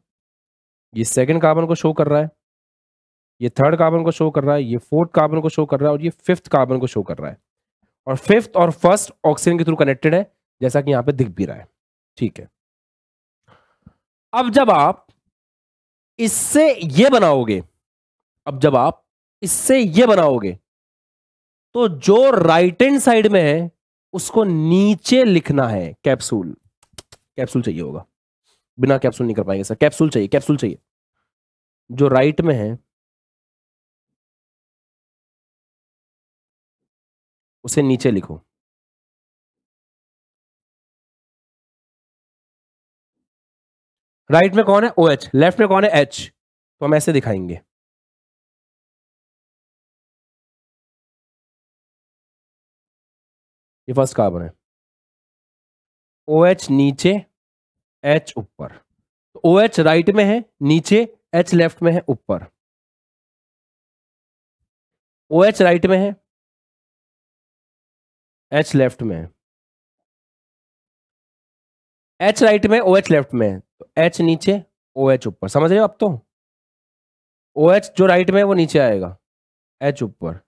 ये सेकंड कार्बन को शो कर रहा है ये थर्ड कार्बन को शो कर रहा है ये फोर्थ कार्बन को शो कर रहा है और ये फिफ्थ कार्बन को शो कर रहा है और फिफ्थ और फर्स्ट ऑक्सीजन के थ्रू कनेक्टेड है जैसा कि यहां पे दिख भी रहा है ठीक है अब जब आप इससे ये बनाओगे अब जब आप इससे ये बनाओगे तो जो राइट एंड साइड में है उसको नीचे लिखना है कैप्सूल कैप्सूल चाहिए होगा बिना कैप्सूल नहीं कर पाएंगे सर कैप्सूल चाहिए कैप्सूल चाहिए जो राइट में है उसे नीचे लिखो राइट right में कौन है ओ एच लेफ्ट में कौन है एच तो हम ऐसे दिखाएंगे ये फर्स्ट कार्बन है ओ एच नीचे एच ऊपर तो ओ एच राइट में है नीचे एच लेफ्ट में है ऊपर ओ एच राइट में है एच लेफ्ट में एच राइट में ओ एच लेफ्ट में तो एच नीचे ओ एच ऊपर समझ रहे हो आप तो ओ एच जो राइट में है वो नीचे आएगा एच ऊपर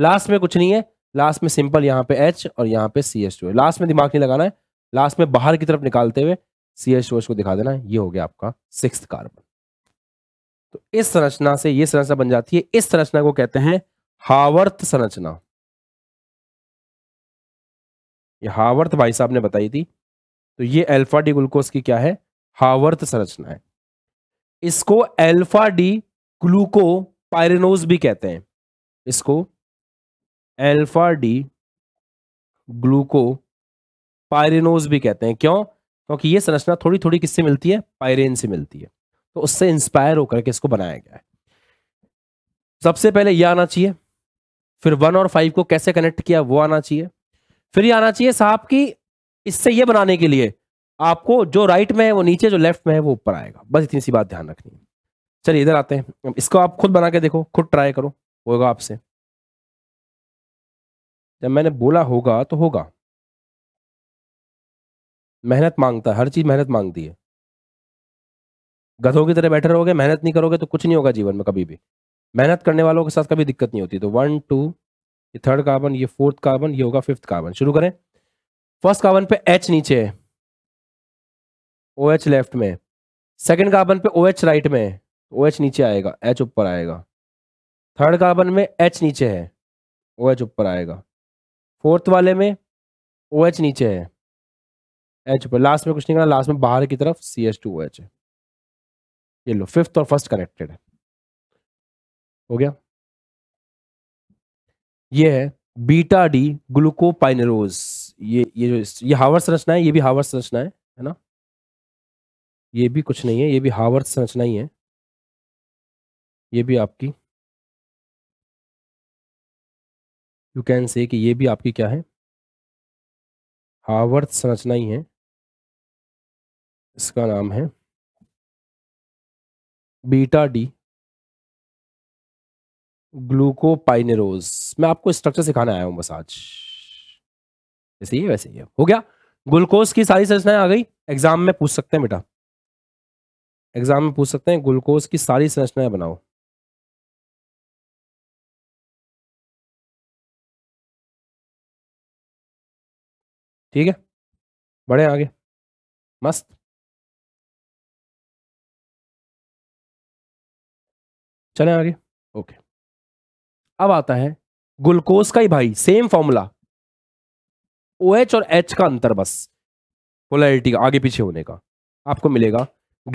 लास्ट में कुछ नहीं है लास्ट में सिंपल यहाँ पे एच और यहाँ पे सी एच है लास्ट में दिमाग नहीं लगाना है लास्ट में बाहर की तरफ निकालते हुए सी एच टू एच को दिखा देना है ये हो गया आपका सिक्स कार्बन तो इस संरचना से ये संरचना बन जाती है इस संरचना को कहते हैं हावर्थ संरचना ये हावर्थ भाई साहब ने बताई थी तो ये अल्फा डी ग्लूकोज की क्या है हावर्थ संरचना है इसको अल्फा डी ग्लूको पायरेनोज भी कहते हैं इसको अल्फा डी ग्लूको पायरेनोज भी कहते हैं क्यों क्योंकि ये संरचना थोड़ी थोड़ी किससे मिलती है पायरेन से मिलती है तो उससे इंस्पायर होकर के इसको बनाया गया है सबसे पहले यह आना चाहिए फिर वन और फाइव को कैसे कनेक्ट किया वो आना चाहिए फिर ये आना चाहिए साहब की इससे ये बनाने के लिए आपको जो राइट में है वो नीचे जो लेफ्ट में है वो ऊपर आएगा बस इतनी सी बात ध्यान रखनी है चलिए इधर आते हैं इसको आप खुद बना के देखो खुद ट्राई करो होगा आपसे जब मैंने बोला होगा तो होगा मेहनत मांगता है हर चीज मेहनत मांगती है गधों की तरह बैठे रहोगे मेहनत नहीं करोगे तो कुछ नहीं होगा जीवन में कभी भी मेहनत करने वालों के साथ कभी दिक्कत नहीं होती तो वन टू ये थर्ड कार्बन ये फोर्थ कार्बन ये होगा फिफ्थ कार्बन शुरू करें फर्स्ट कार्बन पे एच नीचे है ओ एच लेफ्ट में सेकेंड कार्बन पे ओ एच राइट में है ओ एच नीचे आएगा एच ऊपर आएगा थर्ड कार्बन में एच नीचे है ओ एच ऊपर आएगा फोर्थ वाले में ओ एच नीचे है एच ऊपर लास्ट में कुछ नहीं करना लास्ट में बाहर की तरफ C H two O H है ये लो फिफ्थ और फर्स्ट कनेक्टेड है हो गया ये है बीटा डी ग्लूकोपाइनरोज ये ये जो ये हावर संरचना है ये भी हावर संरचना है है ना ये भी कुछ नहीं है ये भी हावर संरचना ही है ये भी आपकी यू कैन से कि ये भी आपकी क्या है हावर्थ संरचना ही है इसका नाम है बीटा डी ग्लूकोपाइनेरोज मैं आपको स्ट्रक्चर सिखाने आया हूं बस आज जैसे ही वैसे ही हो गया ग्लूकोज की सारी संरचनाएं आ गई एग्जाम में पूछ सकते हैं बेटा एग्जाम में पूछ सकते हैं ग्लूकोज की सारी संरचनाएं बनाओ ठीक है बढ़े आगे मस्त चले आगे ओके अब आता है ग्लूकोज का ही भाई सेम फॉर्मूला ओ OH और एच का अंतर बस पोलैरिटी का आगे पीछे होने का आपको मिलेगा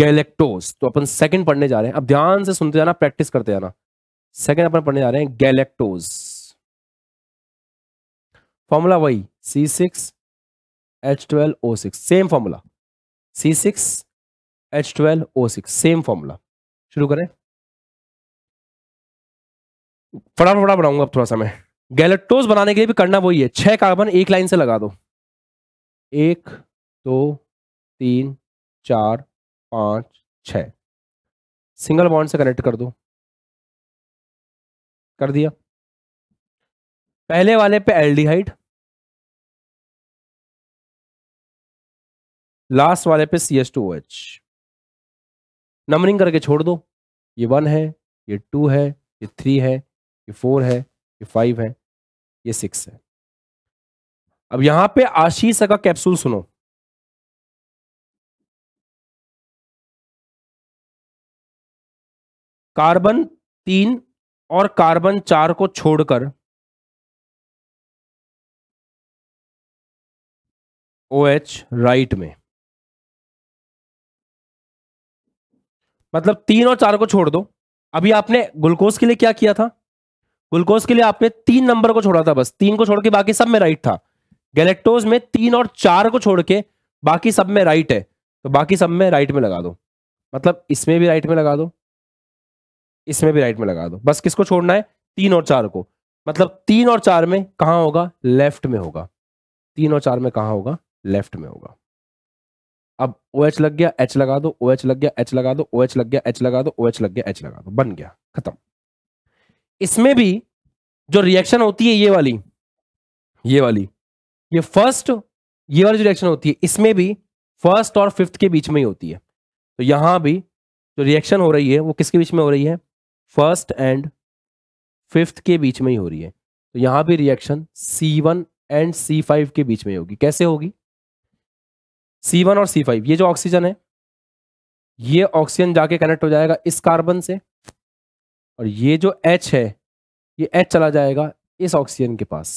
गैलेक्टोज तो अपन सेकंड पढ़ने जा रहे हैं अब ध्यान से सुनते जाना प्रैक्टिस करते जाना सेकंड अपन पढ़ने जा रहे हैं गैलेक्टोज फॉर्मूला वही C six H twelve O six same formula C six H twelve O six same formula शुरू करें फटाफट फटा बनाऊंगा अब थोड़ा सा मैं गैलेक्टोज बनाने के लिए भी करना वही है छह कार्बन एक लाइन से लगा दो एक दो तीन चार पांच छ सिंगल बॉन्ड से कनेक्ट कर दो कर दिया पहले वाले पे एल्डिहाइड लास्ट वाले पे C S two H numbering करके छोड़ दो ये वन है ये टू है ये थ्री है ये फोर है ये फाइव है ये सिक्स है अब यहां पे आशीष का कैप्सूल सुनो कार्बन तीन और कार्बन चार को छोड़कर ओ एच राइट में मतलब तीन और चार को छोड़ दो अभी आपने ग्लूकोज के लिए क्या किया था ग्लूकोज के लिए आपने तीन नंबर को छोड़ा था बस तीन को छोड़ के बाकी सब में राइट था गैलेक्टोज में तीन और चार को छोड़ के बाकी सब में राइट है तो बाकी सब में राइट में लगा दो मतलब इसमें भी राइट में लगा दो इसमें भी राइट में लगा दो बस किसको छोड़ना है तीन और चार को मतलब तीन और चार में कहा होगा लेफ्ट में होगा तीन और चार में कहा होगा लेफ्ट में होगा अब ओ OH लग गया एच लगा दो ओ OH लग गया एच लगा दो ओ OH लग गया एच लगा दो ओ लग गया एच लगा दो बन गया खत्म इसमें भी जो रिएक्शन होती है ये वाली ये वाली ये फर्स्ट ये वाली जो रिएक्शन होती है इसमें भी फर्स्ट और फिफ्थ के बीच में ही होती है तो यहां भी जो रिएक्शन हो रही है वो किसके बीच में हो रही है फर्स्ट एंड फिफ्थ के बीच में ही हो रही है तो यहां भी reaction C one and C five के बीच में होगी कैसे होगी सी वन और सी फाइव ये जो ऑक्सीजन है ये ऑक्सीजन जाके कनेक्ट हो जाएगा इस कार्बन से और ये जो एच है ये एच चला जाएगा इस ऑक्सीजन के पास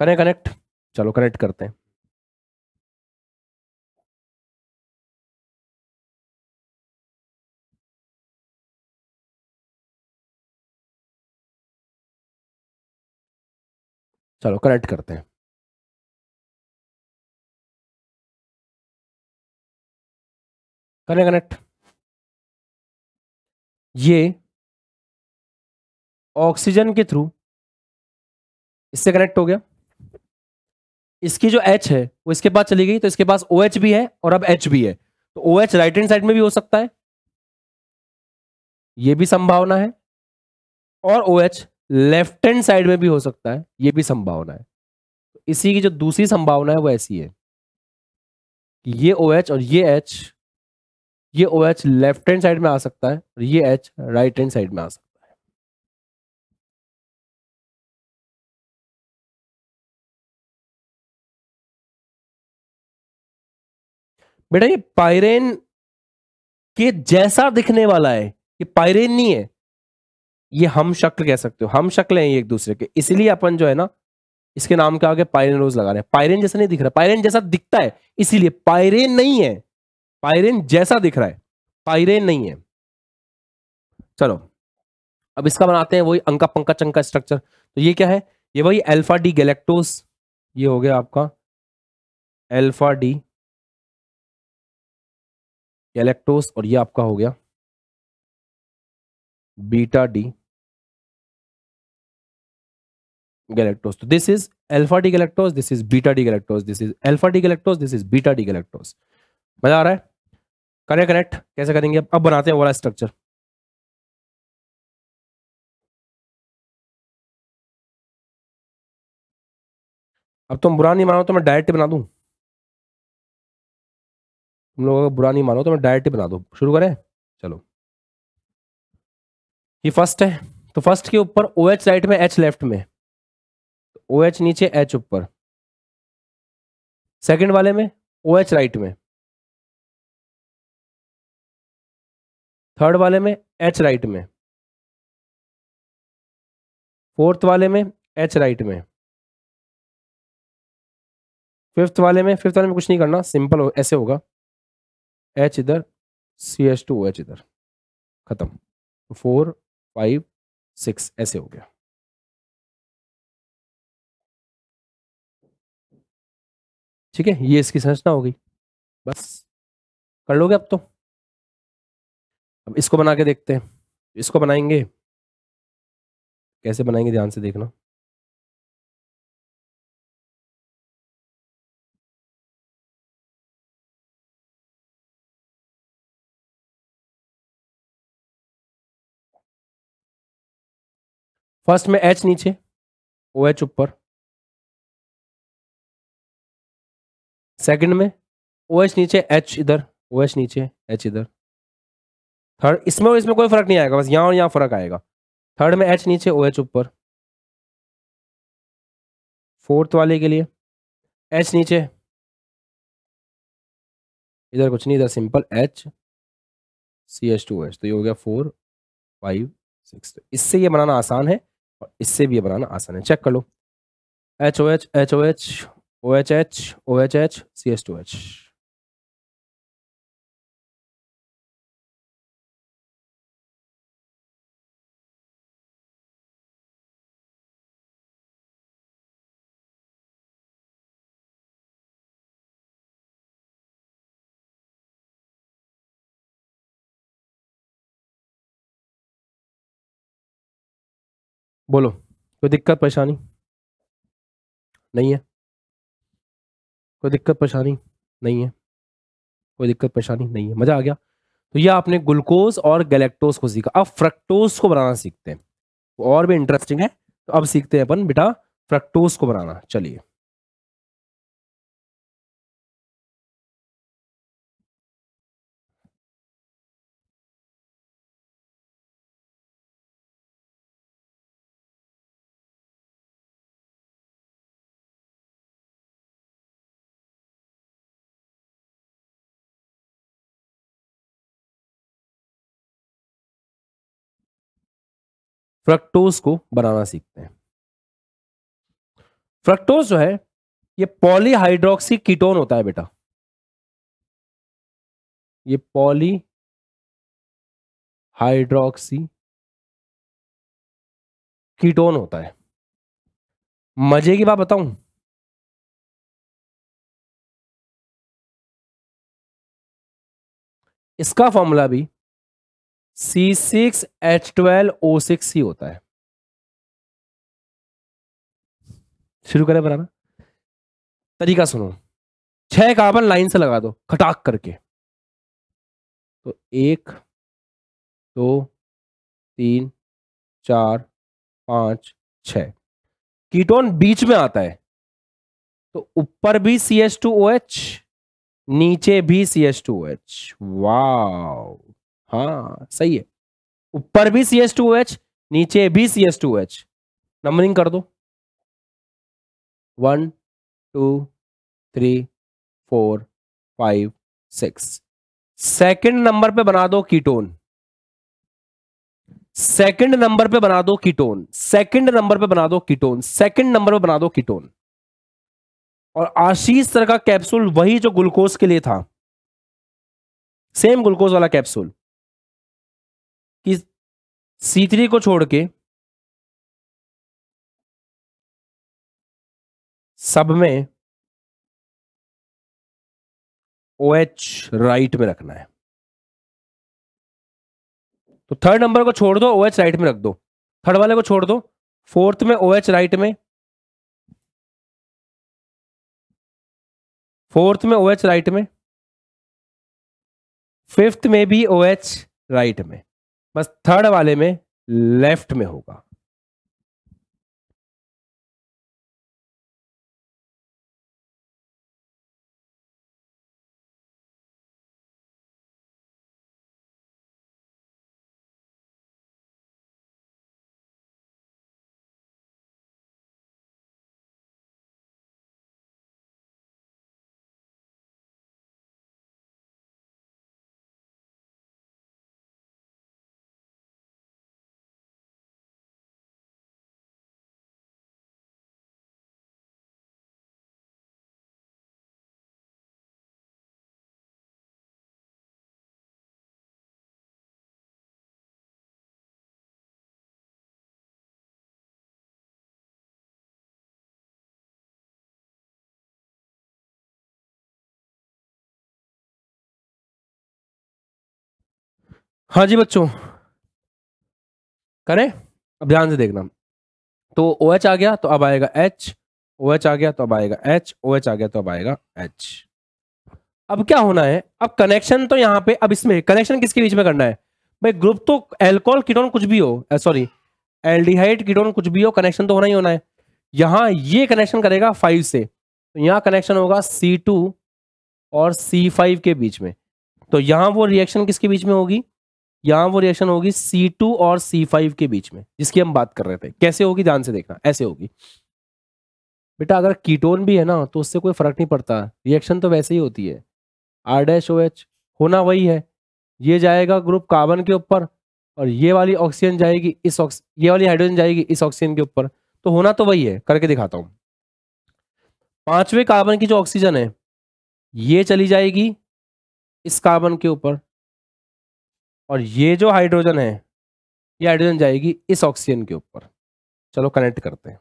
करें कनेक्ट चलो कनेक्ट करते हैं चलो कनेक्ट करते हैं करें कनेक्ट ये ऑक्सीजन के थ्रू इससे कनेक्ट हो गया इसकी जो H है वो इसके पास चली गई तो इसके पास ओ OH भी है और अब H भी है तो O OH right hand side में भी हो सकता है ये भी संभावना है और O OH left hand side में भी हो सकता है ये भी संभावना है इसी की जो दूसरी संभावना है वो ऐसी है कि ये ओ OH और ये H ये O H left hand side में आ सकता है और ये एच राइट हैंड साइड में आ सकता है बेटा ये पायरेन के जैसा दिखने वाला है ये पायरेन नहीं है ये हम शक्ल कह सकते हो हम शक्ल हैं ये एक दूसरे के इसलिए अपन जो है ना इसके नाम के आगे पायरेन रोज लगा रहे हैं पायरेन जैसा नहीं दिख रहा पायरेन जैसा दिखता है इसीलिए पायरेन नहीं है पायरेन जैसा दिख रहा है पायरेन नहीं है चलो अब इसका बनाते हैं वही अंका पंका चंका स्ट्रक्चर तो ये क्या है ये वही अल्फा डी गैलेक्टोस ये हो गया आपका अल्फा डी गैलेक्टोस और ये आपका हो गया बीटा डी गैलेक्टोस तो this is alpha D galactose this is beta D galactose this is alpha D galactose this is beta D galactose मजा आ रहा है करें कनेक्ट कैसे करेंगे अब बनाते हैं वाला स्ट्रक्चर अब तुम बुरा नहीं मानो तो मैं डायरेक्ट बना दूं तुम लोग अगर बुरा नहीं मानो तो मैं डायरेक्ट बना दूं शुरू करें चलो ये फर्स्ट है तो फर्स्ट के ऊपर ओ एच राइट में एच लेफ्ट में ओ एच नीचे एच ऊपर सेकंड वाले में ओ एच राइट में थर्ड वाले में एच राइट में फोर्थ वाले में एच राइट में फिफ्थ वाले में फिफ्थ वाले में कुछ नहीं करना सिंपल हो ऐसे होगा एच इधर सी एच टू एच इधर ख़त्म फोर फाइव सिक्स ऐसे हो गया ठीक है ये इसकी संरचना हो गई बस कर लोगे अब तो अब इसको बना के देखते हैं इसको बनाएंगे कैसे बनाएंगे ध्यान से देखना फर्स्ट में एच नीचे ओ एच ऊपर सेकंड में ओ OH एच नीचे एच इधर ओ OH एच नीचे एच इधर थर्ड इसमें और इसमें कोई फर्क नहीं आएगा बस यहाँ और यहाँ फर्क आएगा थर्ड में एच नीचे ओ एच ऊपर फोर्थ वाले के लिए एच नीचे इधर कुछ नहीं इधर simple H C H two H तो ये हो गया फोर फाइव सिक्स इससे ये बनाना आसान है और इससे भी ये बनाना आसान है चेक कर लो H O H H O H O H H O H H C H two H बोलो कोई दिक्कत परेशानी नहीं है कोई दिक्कत परेशानी नहीं है कोई दिक्कत परेशानी नहीं है मजा आ गया तो ये आपने ग्लूकोज और गैलेक्टोज को सीखा अब फ्रक्टोज को बनाना सीखते हैं और भी इंटरेस्टिंग है तो अब सीखते हैं अपन बेटा फ्रक्टोज को बनाना चलिए फ्रक्टोज को बनाना सीखते हैं फ्रक्टोज जो है ये पॉलीहाइड्रोक्सी कीटोन होता है बेटा ये पॉली हाइड्रोक्सी कीटोन होता है मजे की बात बताऊं इसका फॉर्मूला भी C six H twelve O six ही होता है शुरू करें बनाना तरीका सुनो छह कार्बन लाइन से लगा दो खटाक करके तो एक दो तीन चार पांच छ कीटोन बीच में आता है तो ऊपर भी C H two O H नीचे भी C H two O H wow हाँ सही है ऊपर भी सी एस टू एच नीचे भी C S two H numbering कर दो one two three four five six second number पे बना दो कीटोन सेकंड नंबर पे बना दो कीटोन सेकंड नंबर पे बना दो कीटोन सेकंड नंबर पे बना दो कीटोन और आशीष सर का कैप्सूल वही जो ग्लूकोज के लिए था सेम ग्लूकोज वाला कैप्सूल सी थ्री को छोड़ के सब में ओ एच राइट में रखना है तो थर्ड नंबर को छोड़ दो ओ एच राइट में रख दो थर्ड वाले को छोड़ दो फोर्थ में ओ एच राइट में फोर्थ में ओ एच राइट में फिफ्थ में भी ओ एच राइट में बस थर्ड वाले में लेफ्ट में होगा हाँ जी बच्चों करें अब ध्यान से देखना तो ओ OH आ गया तो अब आएगा एच ओ OH आ गया तो अब आएगा एच ओ OH आ गया तो अब आएगा एच अब क्या होना है अब कनेक्शन तो यहाँ पे अब इसमें कनेक्शन किसके बीच में करना है भाई ग्रुप तो एल्कोहल कीटोन कुछ भी हो सॉरी एल्डिहाइड कीटोन कुछ भी हो कनेक्शन तो होना ही होना है यहाँ ये कनेक्शन करेगा फाइव से तो यहाँ कनेक्शन होगा सी टू और सी फाइव के बीच में तो यहाँ वो रिएक्शन किसके बीच में होगी यहां वो रिएक्शन होगी सी टू और सी फाइव के बीच में जिसकी हम बात कर रहे थे कैसे होगी ध्यान से देखना ऐसे होगी बेटा अगर कीटोन भी है ना तो उससे कोई फर्क नहीं पड़ता रिएक्शन तो वैसे ही होती है आर डैश ओ एच होना वही है ये जाएगा ग्रुप कार्बन के ऊपर और ये वाली ऑक्सीजन जाएगी इस ऑक्स ये वाली हाइड्रोजन जाएगी इस ऑक्सीजन के ऊपर तो होना तो वही है करके दिखाता हूं पांचवें कार्बन की जो ऑक्सीजन है ये चली जाएगी इस कार्बन के ऊपर और ये जो हाइड्रोजन है ये हाइड्रोजन जाएगी इस ऑक्सीजन के ऊपर चलो कनेक्ट करते हैं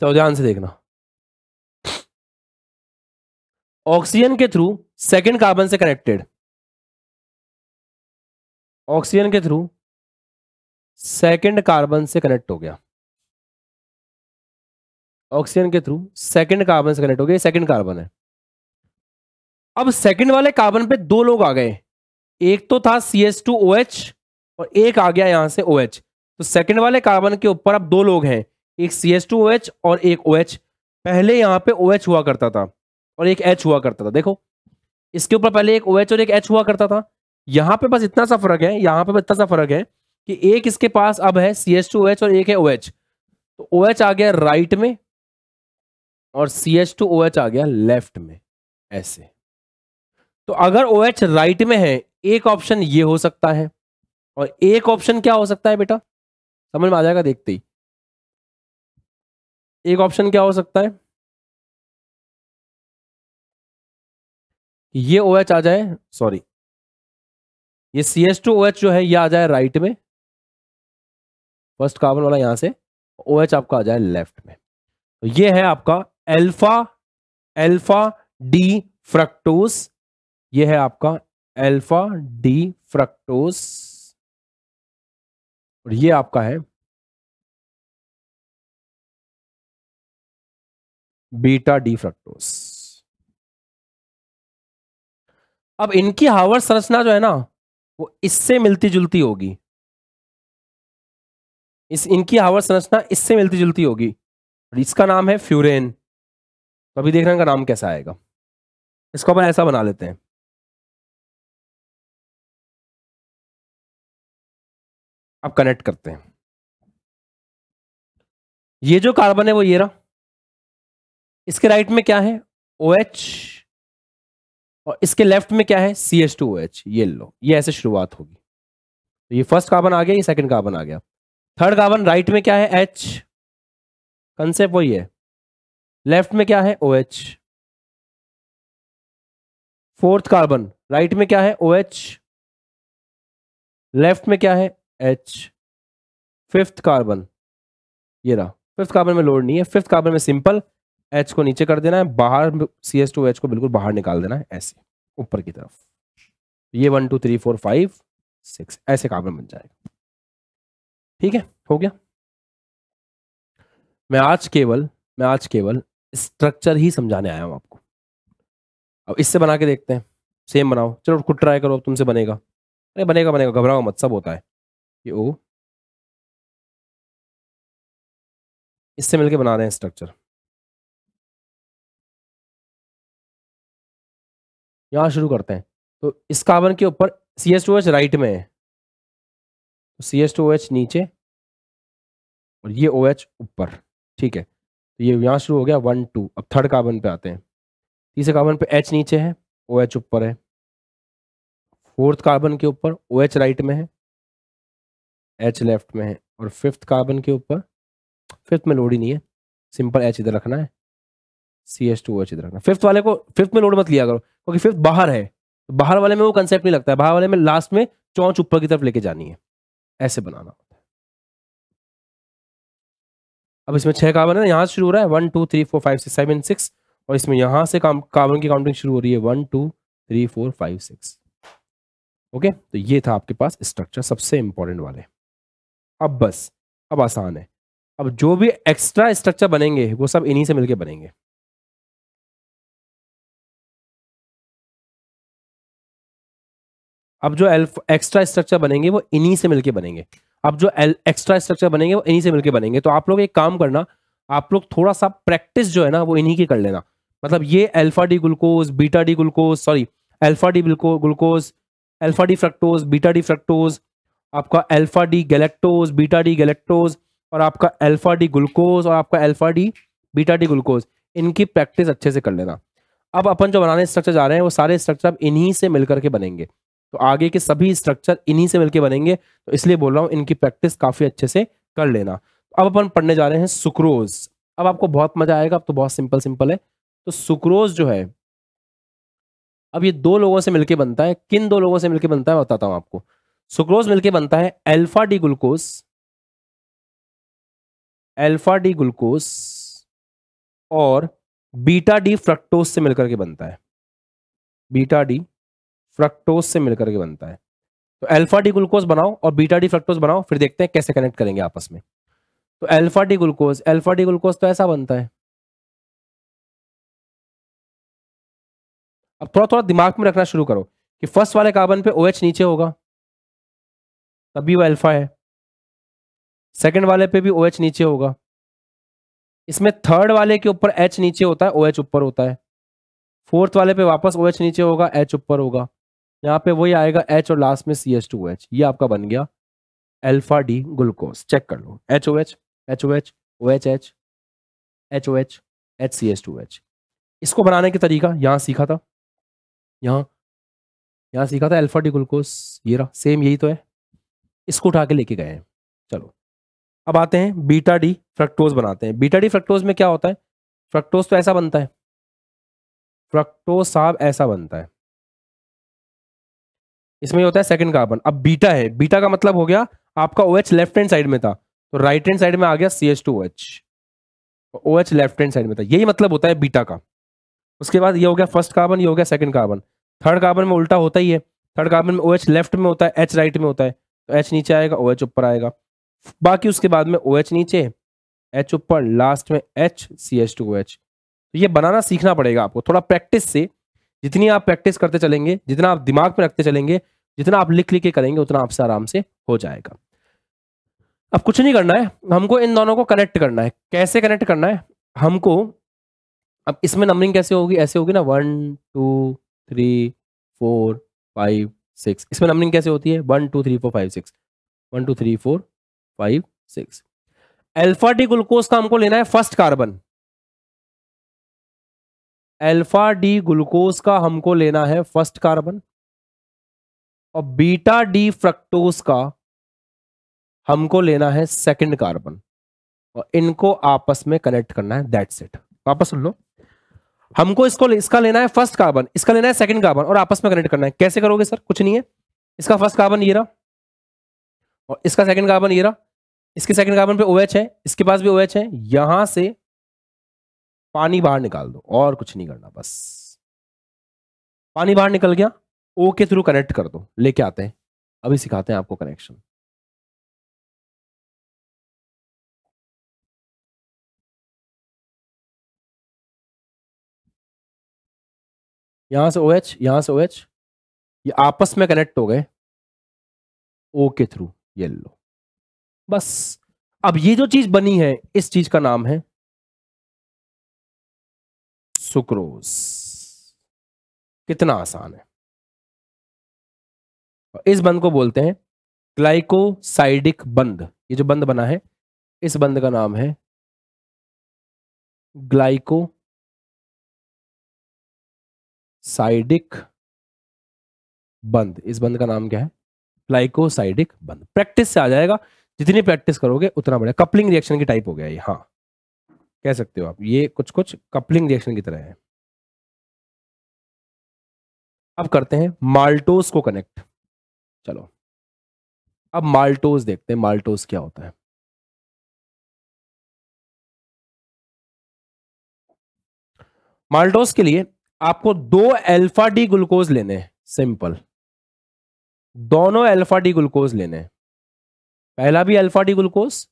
तो ध्यान से देखना ऑक्सीजन के थ्रू सेकेंड कार्बन से कनेक्टेड ऑक्सीजन के थ्रू सेकेंड कार्बन से कनेक्ट हो गया ऑक्सीजन के थ्रू सेकेंड कार्बन से कनेक्ट हो गया सेकेंड कार्बन है अब सेकेंड वाले कार्बन पे दो लोग आ गए एक तो था C S two O H और एक आ गया यहां से ओ OH. एच तो सेकेंड वाले कार्बन के ऊपर अब दो लोग हैं एक C S two O H और एक ओ OH. एच पहले यहां पे ओ OH एच हुआ करता था और एक एच हुआ करता था देखो इसके ऊपर पहले एक ओ OH और एक एच हुआ करता था यहाँ पे बस इतना सा फर्क है यहाँ पे इतना सा फर्क है कि एक इसके पास अब है C H two O H और एक है ओ OH. तो ओ OH आ गया राइट में और C H two O H आ गया लेफ्ट में ऐसे तो अगर ओ OH राइट में है एक ऑप्शन ये हो सकता है और एक ऑप्शन क्या हो सकता है बेटा समझ में आ जाएगा देखते ही एक ऑप्शन क्या हो सकता है ये ओ OH आ जाए सॉरी ये C H two O H जो है ये आ जाए राइट में फर्स्ट कार्बन वाला यहां से ओ OH आपका आ जाए लेफ्ट में तो ये है आपका एल्फा एल्फा डी फ्रक्टोस ये है आपका एल्फा डी फ्रक्टोस और ये आपका है बीटा डी फ्रक्टोस अब इनकी हावर संरचना जो है ना वो इससे मिलती जुलती होगी इस इनकी हावर संरचना इससे मिलती जुलती होगी इसका नाम है फ्यूरेन तो अभी देख रहे हैं नाम कैसा आएगा इसको अपन ऐसा बना लेते हैं अब कनेक्ट करते हैं ये जो कार्बन है वो ये रहा इसके राइट में क्या है ओ OH, एच और इसके लेफ्ट में क्या है सी एच टू एच ये लो ये ऐसे शुरुआत होगी तो ये फर्स्ट कार्बन आ गया ये सेकंड कार्बन आ गया थर्ड कार्बन राइट में क्या है एच कंसेप्ट वही है लेफ्ट में क्या है O H fourth carbon right में क्या है ओ एच लेफ्ट में क्या है एच फिफ्थ कार्बन ये रहा फिफ्थ कार्बन में लोड नहीं है फिफ्थ कार्बन में सिंपल एच को नीचे कर देना है बाहर सी एस टू एच को बिल्कुल बाहर निकाल देना है ऐसे ऊपर की तरफ ये one two three four five six ऐसे कार्बन बन जाएगा ठीक है हो गया मैं आज केवल मैं आज केवल स्ट्रक्चर ही समझाने आया हूँ आपको अब इससे बना के देखते हैं सेम बनाओ चलो खुद ट्राई करो तुमसे बनेगा अरे बनेगा बनेगा घबराओ मत सब होता है ये ओ इससे मिलके बना रहे हैं स्ट्रक्चर यहाँ शुरू करते हैं तो इस कार्बन के ऊपर C S two H right में है सी एस टू एच नीचे और ये ओ एच ऊपर ठीक है तो ये यहाँ शुरू हो गया वन टू अब थर्ड कार्बन पे आते हैं तीसरे कार्बन पे एच नीचे है ओ एच ऊपर है फोर्थ कार्बन के ऊपर ओ एच राइट में है एच लेफ्ट में है और फिफ्थ कार्बन के ऊपर फिफ्थ में लोड ही नहीं है सिंपल एच इधर रखना है सी एच टू एच इधर रखना फिफ्थ वाले को फिफ्थ में लोड मत लिया करो ओके फिफ्थ बाहर है तो बाहर वाले में वो कंसेप्ट नहीं लगता है बाहर वाले में लास्ट में चौंच ऊपर की तरफ लेके जानी है ऐसे बनाना होता है अब इसमें छह कार्बन है यहां से शुरू हो रहा है one two three four five six seven six और इसमें यहां से काम कार्बन की काउंटिंग शुरू हो रही है one two three four five six okay तो ये था आपके पास स्ट्रक्चर सबसे इंपॉर्टेंट वाले अब बस अब आसान है अब जो भी एक्स्ट्रा स्ट्रक्चर बनेंगे वो सब इन्हीं से मिलके बनेंगे अब जो एक्स्ट्रा स्ट्रक्चर बनेंगे वो इन्हीं से मिलके बनेंगे अब जो एक्स्ट्रा स्ट्रक्चर बनेंगे वो इन्हीं से मिलके बनेंगे तो आप लोग एक काम करना आप लोग थोड़ा सा प्रैक्टिस जो है ना वो इन्हीं की कर लेना मतलब ये alpha D glucose beta D glucose sorry alpha D glucose alpha D fructose beta D fructose आपका alpha D galactose beta D galactose और आपका अल्फा डी ग्लूकोज और आपका alpha D beta D glucose इनकी प्रैक्टिस अच्छे से कर लेना अब अपन जो बनाने स्ट्रक्चर जा रहे हैं वो सारे स्ट्रक्चर अब इन्हीं से मिलकर के बनेंगे तो आगे के सभी स्ट्रक्चर इन्हीं से मिलकर बनेंगे तो इसलिए बोल रहा हूँ इनकी प्रैक्टिस काफ़ी अच्छे से कर लेना तो अब अपन पढ़ने जा रहे हैं सुक्रोज अब आपको बहुत मजा आएगा अब तो बहुत सिंपल सिंपल है तो सुक्रोज जो है अब ये दो लोगों से मिलकर बनता है किन दो लोगों से मिलकर बनता है बताता हूँ आपको सुक्रोज मिलकर बनता है alpha D glucose alpha D glucose और बीटा डी फ्रक्टोज से मिलकर के बनता है बीटा डी फ्रक्टोज से मिलकर के बनता है तो अल्फा डी ग्लूकोज बनाओ और बीटा डी फ्रक्टोज बनाओ फिर देखते हैं कैसे कनेक्ट करेंगे आपस में तो alpha D glucose alpha D glucose तो ऐसा बनता है अब थोड़ा थोड़ा दिमाग में रखना शुरू करो कि फर्स्ट वाले कार्बन पे OH नीचे होगा तभी वो अल्फा है सेकंड वाले पे भी OH नीचे होगा इसमें थर्ड वाले के ऊपर एच नीचे होता है OH ऊपर होता है फोर्थ वाले पे वापस OH नीचे होगा एच ऊपर होगा यहाँ पे वही आएगा एच और लास्ट में सी एच टू एच ये आपका बन गया एल्फा डी ग्लूकोज चेक कर लो H O H H O H O H H H O H H C H two H इसको बनाने का तरीका यहाँ सीखा था यहाँ यहाँ सीखा था एल्फा डी ग्लूकोज ये रहा सेम यही तो है इसको उठा के लेके गए हैं चलो अब आते हैं बीटा डी फ्रक्टोज बनाते हैं बीटा डी फ्रक्टोज में क्या होता है फ्रक्टोज तो ऐसा बनता है फ्रक्टोज साहब ऐसा बनता है इसमें होता है सेकंड कार्बन अब बीटा है बीटा का मतलब हो गया आपका O H left hand side में था तो राइट हैंड साइड में आ गया C H two H O H left hand side में था यही मतलब होता है बीटा का उसके बाद ये हो गया फर्स्ट कार्बन ये हो गया सेकंड कार्बन थर्ड कार्बन में उल्टा होता ही है थर्ड कार्बन में ओ एच लेफ्ट में होता है एच राइट में होता है तो एच नीचे आएगा ओ एच ऊपर आएगा बाकी उसके बाद में ओ एच नीचे एच ऊपर लास्ट में H C H two H तो ये बनाना सीखना पड़ेगा आपको थोड़ा प्रैक्टिस से जितनी आप प्रैक्टिस करते चलेंगे जितना आप दिमाग में रखते चलेंगे जितना आप लिख लिख के करेंगे उतना आपसे आराम से हो जाएगा अब कुछ नहीं करना है हमको इन दोनों को कनेक्ट करना है कैसे कनेक्ट करना है हमको अब इसमें नंबरिंग कैसे होगी ऐसे होगी ना one two three four five six इसमें नंबरिंग कैसे होती है one two three four five six one two three four five six alpha D glucose का हमको लेना है first carbon alpha D glucose का हमको लेना है फर्स्ट कार्बन और बीटा डी फ्रक्टोज का हमको लेना है सेकंड कार्बन और इनको आपस में कनेक्ट करना है दैट सेट वापस सुन लो हमको इसको इसका लेना है फर्स्ट कार्बन इसका लेना है सेकंड कार्बन और आपस में कनेक्ट करना है कैसे करोगे सर कुछ नहीं है इसका फर्स्ट कार्बन ये रहा और इसका सेकंड कार्बन ये रहा इसके सेकंड कार्बन पे ओएच है इसके पास भी ओएच है यहां से पानी बाहर निकाल दो और कुछ नहीं करना बस पानी बाहर निकल गया ओ के थ्रू कनेक्ट कर दो लेके आते हैं अभी सिखाते हैं आपको कनेक्शन यहां से ओ एच यहां से ओ एच ये आपस में कनेक्ट हो गए ओ के थ्रू ये लो बस अब ये जो चीज बनी है इस चीज का नाम है सुक्रोज कितना आसान है इस बंद को बोलते हैं ग्लाइकोसाइडिक बंद ये जो बंद बना है इस बंद का नाम है ग्लाइको साइडिक बंद इस बंद का नाम क्या है ग्लाइकोसाइडिक बंद प्रैक्टिस से आ जाएगा जितनी प्रैक्टिस करोगे उतना बढ़िया कपलिंग रिएक्शन की टाइप हो गया ये हाँ कह सकते हो आप ये कुछ कुछ कपलिंग रिएक्शन की तरह है अब करते हैं माल्टोज को कनेक्ट चलो अब माल्टोज देखते हैं माल्टोज क्या होता है माल्टोज के लिए आपको दो अल्फा डी ग्लूकोज लेने हैं सिंपल दोनों अल्फा डी ग्लूकोज लेने हैं पहला भी अल्फा डी ग्लूकोज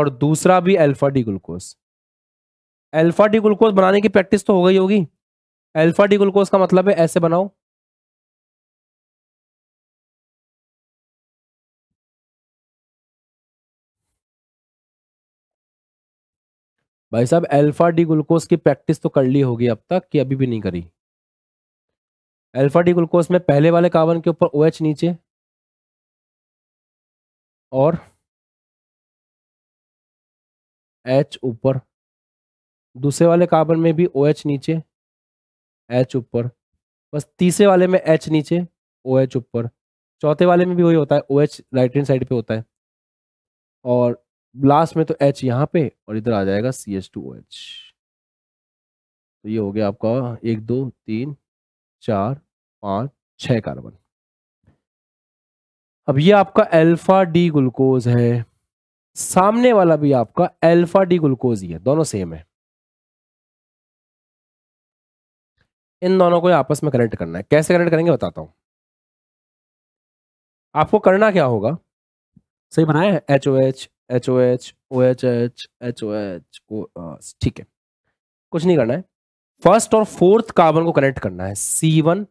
और दूसरा भी alpha D glucose alpha D glucose बनाने की प्रैक्टिस तो हो गई होगी अल्फा डी ग्लूकोज का मतलब है ऐसे बनाओ भाई साहब अल्फा डी ग्लूकोज की प्रैक्टिस तो कर ली होगी अब तक कि अभी भी नहीं करी अल्फा डी ग्लूकोज में पहले वाले कार्बन के ऊपर ओ OH नीचे और एच ऊपर दूसरे वाले कार्बन में भी ओ OH नीचे एच ऊपर बस तीसरे वाले में एच नीचे ओ एच ऊपर चौथे वाले में भी वही होता है O H right hand side पे होता है और लास्ट में तो एच यहाँ पे और इधर आ जाएगा C H two O H तो ये हो गया आपका एक दो तीन चार पाँच छः कार्बन अब ये आपका अल्फा डी ग्लूकोज है सामने वाला भी आपका अल्फा डी ग्लूकोज ही है दोनों सेम है इन दोनों को आपस में कनेक्ट करना है कैसे कनेक्ट करेंगे बताता हूँ आपको करना क्या होगा सही बनाया है H O H H O H O H H H O H O ठीक है कुछ नहीं करना है फर्स्ट और फोर्थ कार्बन को कनेक्ट करना है C one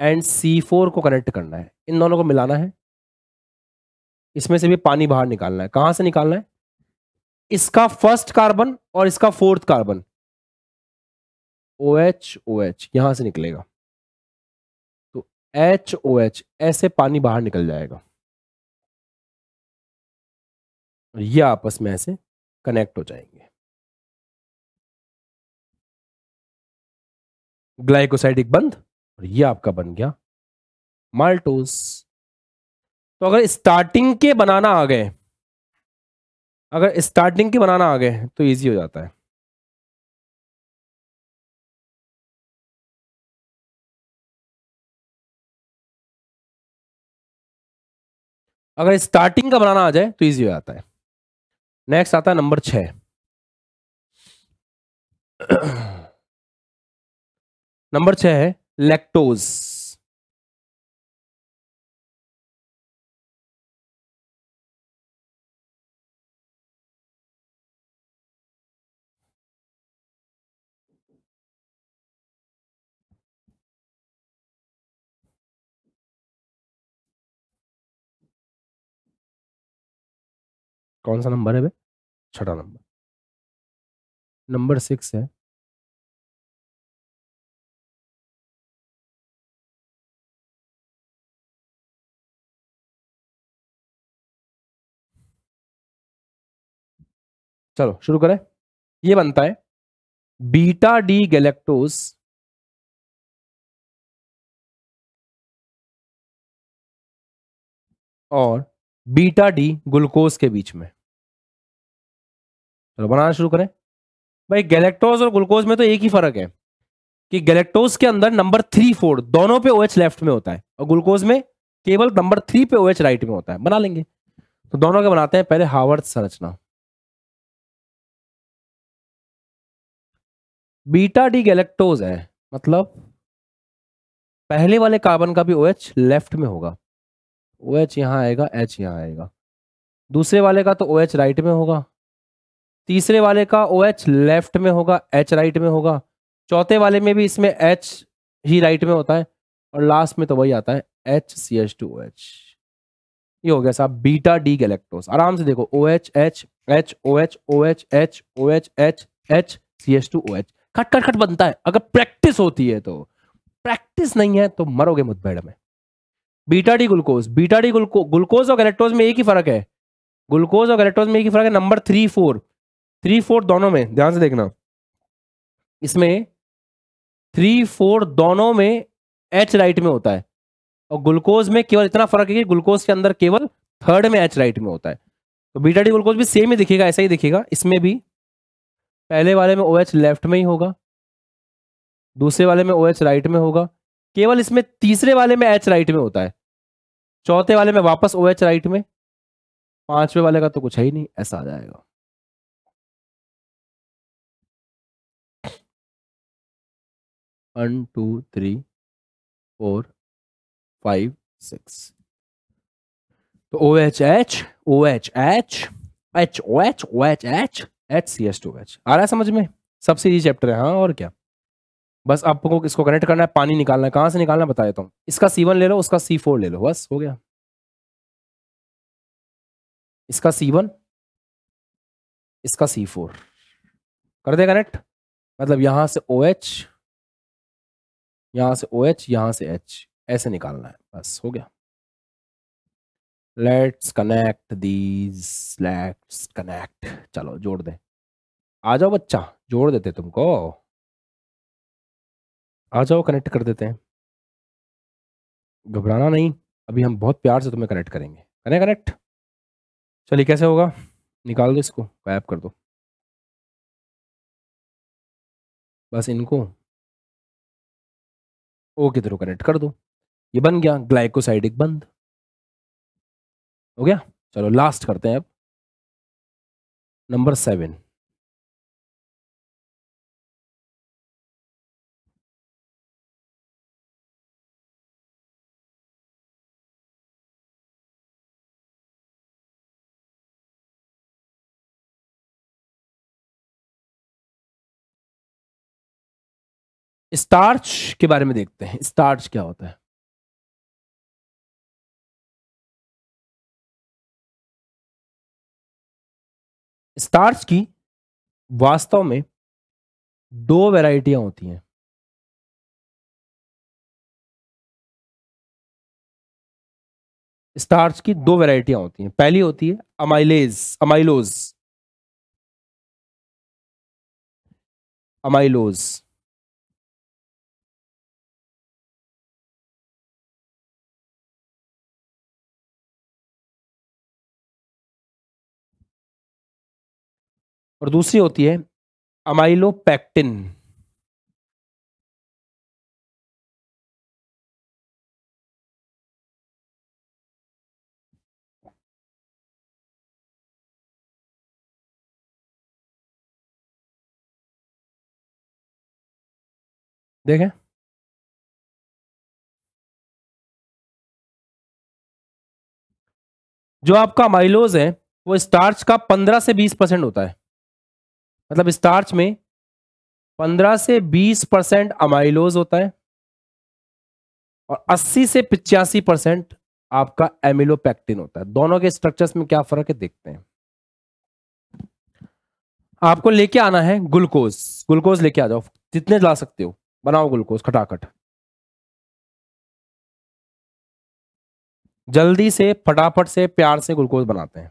and C four को कनेक्ट करना है इन दोनों को मिलाना है इसमें से भी पानी बाहर निकालना है कहां से निकालना है इसका फर्स्ट कार्बन और इसका fourth carbon O H O H यहां से निकलेगा तो एच ओ एच ऐसे पानी बाहर निकल जाएगा और ये आपस में ऐसे कनेक्ट हो जाएंगे ग्लाइकोसाइडिक बंद और ये आपका बन गया माल्टोस तो अगर स्टार्टिंग के बनाना आ गए अगर स्टार्टिंग के बनाना आ गए तो इजी हो जाता है अगर स्टार्टिंग का बनाना आ जाए तो इजी हो जाता है नेक्स्ट आता है नंबर छ नंबर छ है लैक्टोज कौन सा नंबर है भाई छठा नंबर नंबर सिक्स है चलो शुरू करें ये बनता है बीटा डी गैलेक्टोज और बीटा डी ग्लूकोज के बीच में चलो बनाना शुरू करें भाई गैलेक्टोज और ग्लूकोज में तो एक ही फर्क है कि गैलेक्टोज के अंदर नंबर थ्री फोर दोनों पे ओएच लेफ्ट में होता है और ग्लूकोज में केवल नंबर थ्री पे ओएच राइट में होता है बना लेंगे तो दोनों के बनाते हैं पहले हावर्थ संरचना बीटा डी गैलेक्टोज है मतलब पहले वाले कार्बन का भी ओ एच लेफ्ट में होगा ओ OH एच यहां आएगा एच यहां आएगा दूसरे वाले का तो ओ OH एच राइट में होगा तीसरे वाले का ओ OH लेफ्ट में होगा एच राइट में होगा चौथे वाले में भी इसमें एच ही राइट में होता है और लास्ट में तो वही आता है H C H two O H ये हो गया साहब बीटा डी गैलेक्टोस आराम से देखो O H H H O H O H H O H H H C H two O H खट खट खट बनता है अगर प्रैक्टिस होती है तो प्रैक्टिस नहीं है तो मरोगे मुठभेड़ में beta D glucose beta D glucose और गैलेक्टोज में एक ही फर्क है ग्लूकोज और गैलेक्टोज में एक ही फर्क है number three four three four दोनों में ध्यान से देखना इसमें थ्री फोर दोनों में एच राइट में होता है और ग्लूकोज में केवल इतना फर्क है कि ग्लूकोज के अंदर केवल थर्ड में एच राइट में होता है तो बीटा डी ग्लूकोज भी सेम ही दिखेगा ऐसा ही दिखेगा इसमें भी पहले वाले में ओ OH लेफ्ट में ही होगा दूसरे वाले में ओ OH राइट में होगा केवल इसमें तीसरे वाले में एच राइट में होता है चौथे वाले में वापस ओ OH राइट में पांचवे वाले का तो कुछ है ही नहीं ऐसा आ जाएगा one two three four five six तो O H H O H H H O H O H H H C H two H आ रहा है समझ में सबसे ईजी चैप्टर है हाँ और क्या बस आपको इसको कनेक्ट करना है पानी निकालना है कहाँ से निकालना बता देता हूँ इसका सी वन ले लो उसका सी फोर ले लो बस हो गया इसका सी वन इसका सी फोर कर दे कनेक्ट मतलब यहाँ से ओ OH, एच यहाँ से ओ एच यहाँ से एच ऐसे निकालना है बस हो गया let's connect these let's connect चलो जोड़ दें आ जाओ बच्चा जोड़ देते तुमको आ जाओ कनेक्ट कर देते हैं घबराना नहीं अभी हम बहुत प्यार से तुम्हें कनेक्ट करेंगे करें कनेक्ट चलिए कैसे होगा निकाल दो इसको गायब कर दो बस इनको के थ्रू कनेक्ट कर दो ये बन गया ग्लाइकोसाइडिक बंद हो गया चलो लास्ट करते हैं अब नंबर सेवन स्टार्च के बारे में देखते हैं स्टार्च क्या होता है स्टार्च की वास्तव में दो वैरायटियां होती हैं स्टार्च की दो वैरायटियां होती हैं पहली होती है अमाइलेज अमाइलोज अमाइलोज और दूसरी होती है अमाइलोपैक्टिन देखें जो आपका माइलोज है वो स्टार्च का 15 से 20 परसेंट होता है मतलब स्टार्च में 15 से 20 परसेंट अमाइलोज होता है और 80 से पिचासी परसेंट आपका एमिलोपैक्टिन होता है दोनों के स्ट्रक्चर्स में क्या फर्क है देखते हैं आपको लेके आना है ग्लूकोज ग्लूकोज लेके आ जाओ जितने ला सकते हो बनाओ ग्लूकोज खटाखट जल्दी से फटाफट से प्यार से ग्लूकोज बनाते हैं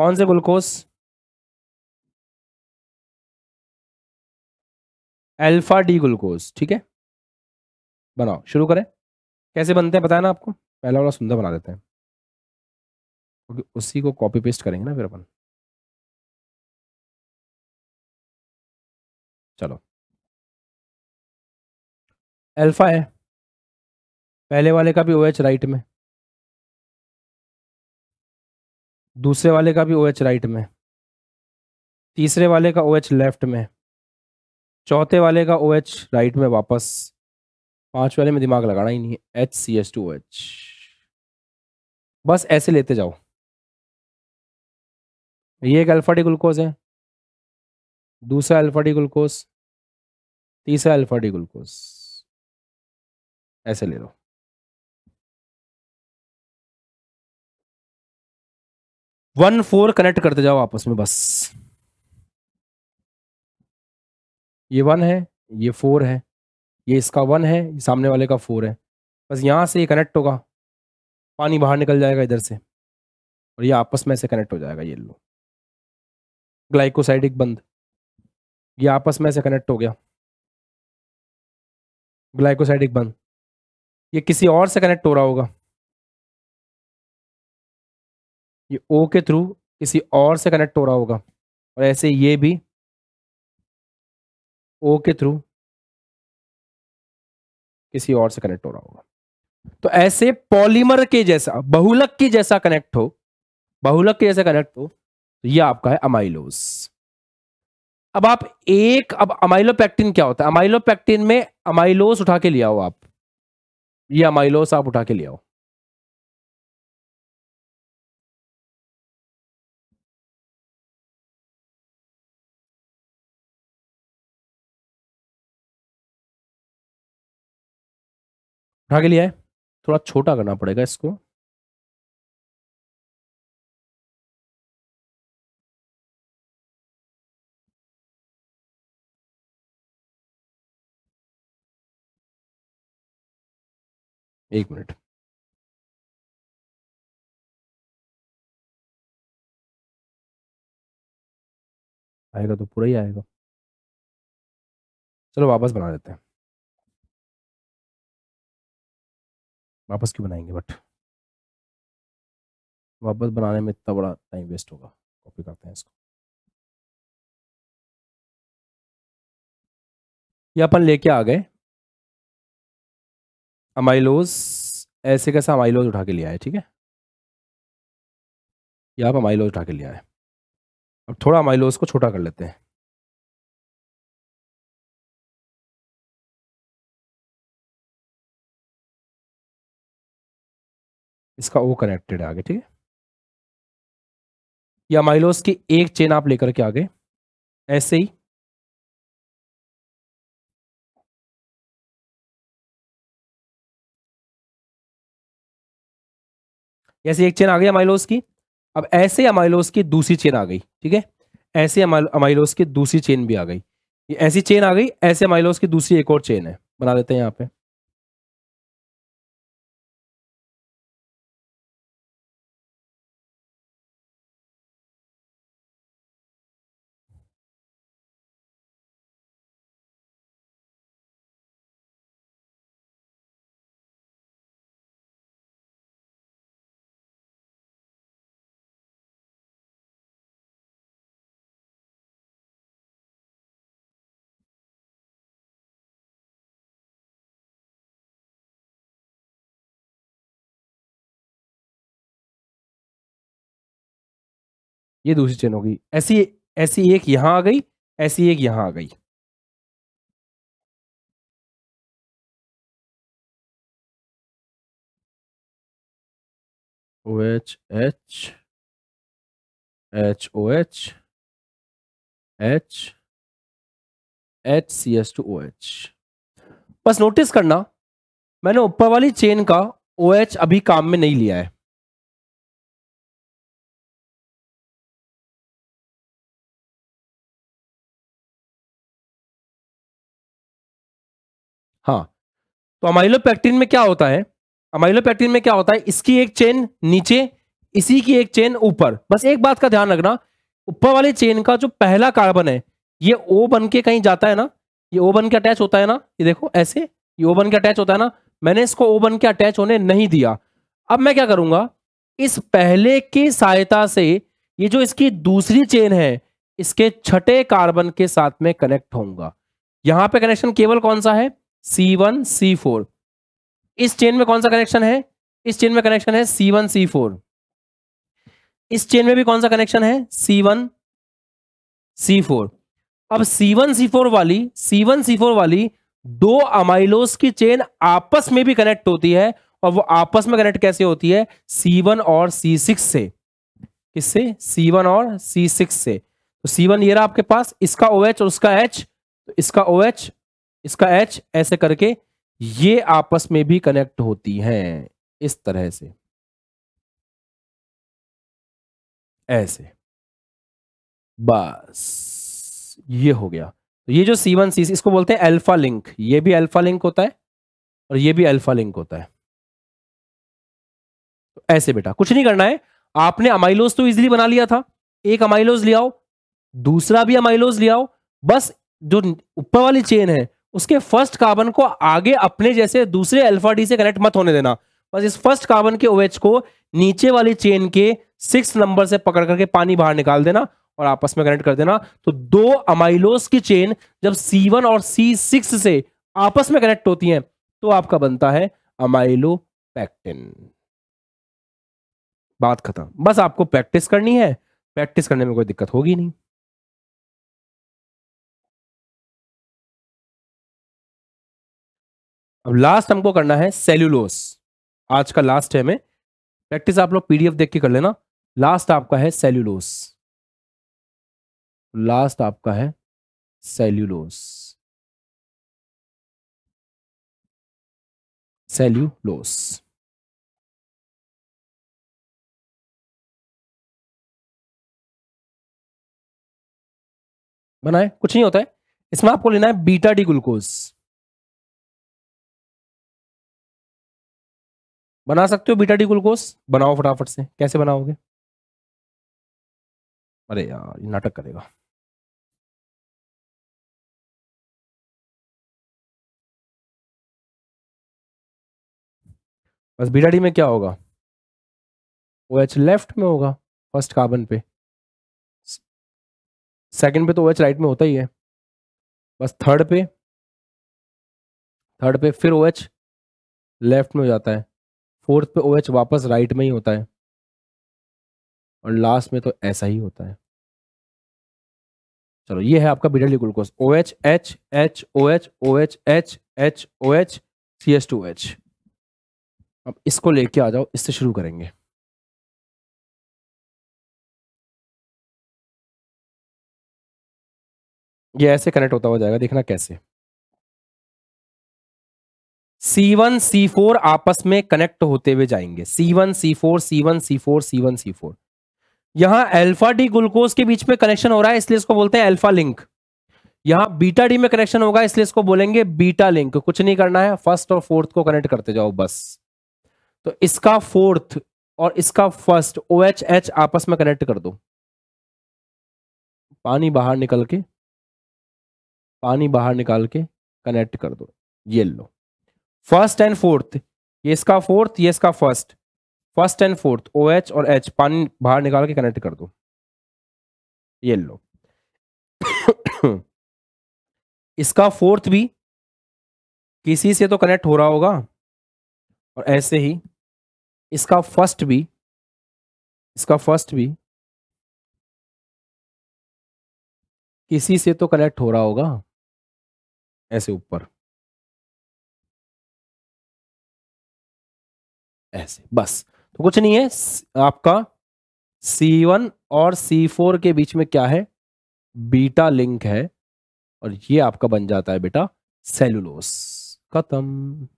कौन से ग्लूकोज अल्फा डी ग्लूकोज ठीक है बनाओ शुरू करें कैसे बनते हैं बताया ना आपको पहला वाला सुंदर बना देते हैं क्योंकि तो उसी को कॉपी पेस्ट करेंगे ना फिर अपन चलो अल्फा है पहले वाले का भी ओएच OH राइट में दूसरे वाले का भी ओ OH राइट में तीसरे वाले का ओ OH लेफ्ट में चौथे वाले का ओ OH राइट में वापस पांच वाले में दिमाग लगाना ही नहीं है H C H two H बस ऐसे लेते जाओ ये एक अल्फा डी ग्लूकोज है दूसरा अल्फा डी ग्लूकोज तीसरा अल्फा डी ग्लूकोज ऐसे ले लो वन फोर कनेक्ट करते जाओ आपस में बस ये वन है ये फोर है ये इसका वन है ये सामने वाले का फोर है बस यहाँ से ये कनेक्ट होगा पानी बाहर निकल जाएगा इधर से और ये आपस में ऐसे कनेक्ट हो जाएगा ये लो ग्लाइकोसाइडिक बंद ये आपस में ऐसे कनेक्ट हो गया ग्लाइकोसाइडिक बंद ये किसी और से कनेक्ट हो रहा होगा ये ओ के थ्रू किसी और से कनेक्ट हो रहा होगा और ऐसे ये भी ओ के थ्रू किसी और से कनेक्ट हो रहा होगा तो ऐसे पॉलीमर के जैसा बहुलक के जैसा कनेक्ट हो बहुलक के जैसा कनेक्ट हो तो ये आपका है अमाइलोस अब आप एक अब अमाइलोपैक्टिन क्या होता है अमाइलोपैक्टिन में अमाइलोस उठा के ले आओ आप ये अमाइलोस आप उठा के ले आओ उठा के लिया है थोड़ा छोटा करना पड़ेगा इसको एक मिनट आएगा तो पूरा ही आएगा चलो वापस बना देते हैं वापस क्यों बनाएंगे बट वापस बनाने में इतना बड़ा टाइम वेस्ट होगा कॉपी करते हैं इसको ये अपन लेके आ गए अमाइलोज ऐसे कैसा अमाइलोज उठा के ले आए ठीक है ये आप अमाइलोज उठा के ले आए अब थोड़ा अमाइलोज को छोटा कर लेते हैं इसका ओ कनेक्टेड आगे ठीक है या माइलोस की एक चेन आप लेकर के आगे ऐसे ही ऐसे एक चेन आ गई अमाइलोस की अब ऐसे अमाइलोस की दूसरी चेन आ गई ठीक है ऐसे अमाइलोस की दूसरी चेन भी आ गई ऐसी चेन आ गई ऐसे अमाइलोस की दूसरी एक और चेन है बना देते हैं यहाँ पे ये दूसरी चेन हो गई ऐसी ऐसी एक यहां आ गई ऐसी एक यहां आ गई O H H H O H H H C S two O H बस नोटिस करना मैंने ऊपर वाली चेन का ओ OH एच अभी काम में नहीं लिया है हाँ तो अमाइलोपैक्टिन में क्या होता है अमाइलोपैक्टिन में क्या होता है इसकी एक चेन नीचे इसी की एक चेन ऊपर बस एक बात का ध्यान रखना ऊपर वाले चेन का जो पहला कार्बन है ये ओ बन के कहीं जाता है ना ये ओ बन के अटैच होता है ना ये देखो ऐसे ये ओ बन के अटैच होता है ना मैंने इसको ओ बन के अटैच होने नहीं दिया अब मैं क्या करूंगा इस पहले की सहायता से ये जो इसकी दूसरी चेन है इसके छठे कार्बन के साथ में कनेक्ट होऊंगा यहां पे कनेक्शन केवल कौन सा है सी वन सी फोर इस चेन में कौन सा कनेक्शन है इस चेन में कनेक्शन है सी वन सी फोर इस चेन में भी कौन सा कनेक्शन है सी वन सी फोर अब सी वन सी फोर वाली सी वन सी फोर वाली दो अमाइलोस की चेन आपस में भी कनेक्ट होती है और वो आपस में कनेक्ट कैसे होती है सी वन और सी सिक्स से किससे सी वन और सी सिक्स से तो सी वन ये रहा आपके पास इसका ओ OH एच और उसका एच तो इसका ओ OH एच इसका एच ऐसे करके ये आपस में भी कनेक्ट होती हैं इस तरह से ऐसे बस ये हो गया तो ये जो सी वन सी इसको बोलते हैं अल्फा लिंक ये भी अल्फा लिंक होता है और ये भी अल्फा लिंक होता है तो ऐसे बेटा कुछ नहीं करना है आपने अमाइलोज तो इजीली बना लिया था एक अमाइलोज लियाओ दूसरा भी अमाइलोज लियाओ बस जो ऊपर वाली चेन है उसके फर्स्ट कार्बन को आगे अपने जैसे दूसरे अल्फा डी से कनेक्ट मत होने देना बस इस फर्स्ट कार्बन के ओएच को नीचे वाली चेन के सिक्स नंबर से पकड़ करके पानी बाहर निकाल देना और आपस में कनेक्ट कर देना तो दो अमाइलोस की चेन जब C1 और C6 से आपस में कनेक्ट होती हैं तो आपका बनता है अमाइलो पैक्टिन बात खत्म बस आपको प्रैक्टिस करनी है प्रैक्टिस करने में कोई दिक्कत होगी नहीं अब लास्ट हमको करना है सेल्यूलोस आज का लास्ट है हमें प्रैक्टिस आप लोग पीडीएफ देख के कर लेना लास्ट आपका है सेल्यूलोस लास्ट आपका है सेल्यूलोस सेल्यूलोस बनाए कुछ नहीं होता है इसमें आपको लेना है बीटा डी ग्लूकोज बना सकते हो बीटा डी ग्लूकोस बनाओ फटाफट से कैसे बनाओगे अरे यार नाटक करेगा बस बीटा डी में क्या होगा ओ एच लेफ्ट में होगा फर्स्ट कार्बन पे सेकंड पे तो ओ एच राइट में होता ही है बस थर्ड पे थर्ड पे फिर ओ एच लेफ्ट में हो जाता है फोर्थ पे ओ OH वापस राइट में ही होता है और लास्ट में तो ऐसा ही होता है चलो ये है आपका बिडली glucose O H H H O H O H H H O H C S two H अब इसको लेके आ जाओ इससे शुरू करेंगे ये ऐसे कनेक्ट होता हुआ जाएगा देखना कैसे C1, C4 आपस में कनेक्ट होते हुए जाएंगे C1, C4, C1, C4, C1, C4 यहां अल्फा डी ग्लूकोज के बीच में कनेक्शन हो रहा है इसलिए इसको बोलते हैं अल्फा लिंक यहां बीटा डी में कनेक्शन होगा इसलिए इसको बोलेंगे बीटा लिंक कुछ नहीं करना है फर्स्ट और फोर्थ को कनेक्ट करते जाओ बस तो इसका फोर्थ और इसका फर्स्ट ओ एच एच आपस में कनेक्ट कर दो पानी बाहर निकल के पानी बाहर निकाल के कनेक्ट कर दो ये लो फर्स्ट एंड फोर्थ ये इसका फोर्थ ये इसका first first and fourth O H और एच पानी बाहर निकाल के कनेक्ट कर दो ये लो इसका फोर्थ भी किसी से तो कनेक्ट हो रहा होगा और ऐसे ही इसका फर्स्ट भी इसका फर्स्ट भी किसी से तो कनेक्ट हो रहा होगा ऐसे ऊपर ऐसे बस तो कुछ नहीं है आपका C1 और C4 के बीच में क्या है बीटा लिंक है और ये आपका बन जाता है बेटा सेलुलोस खत्म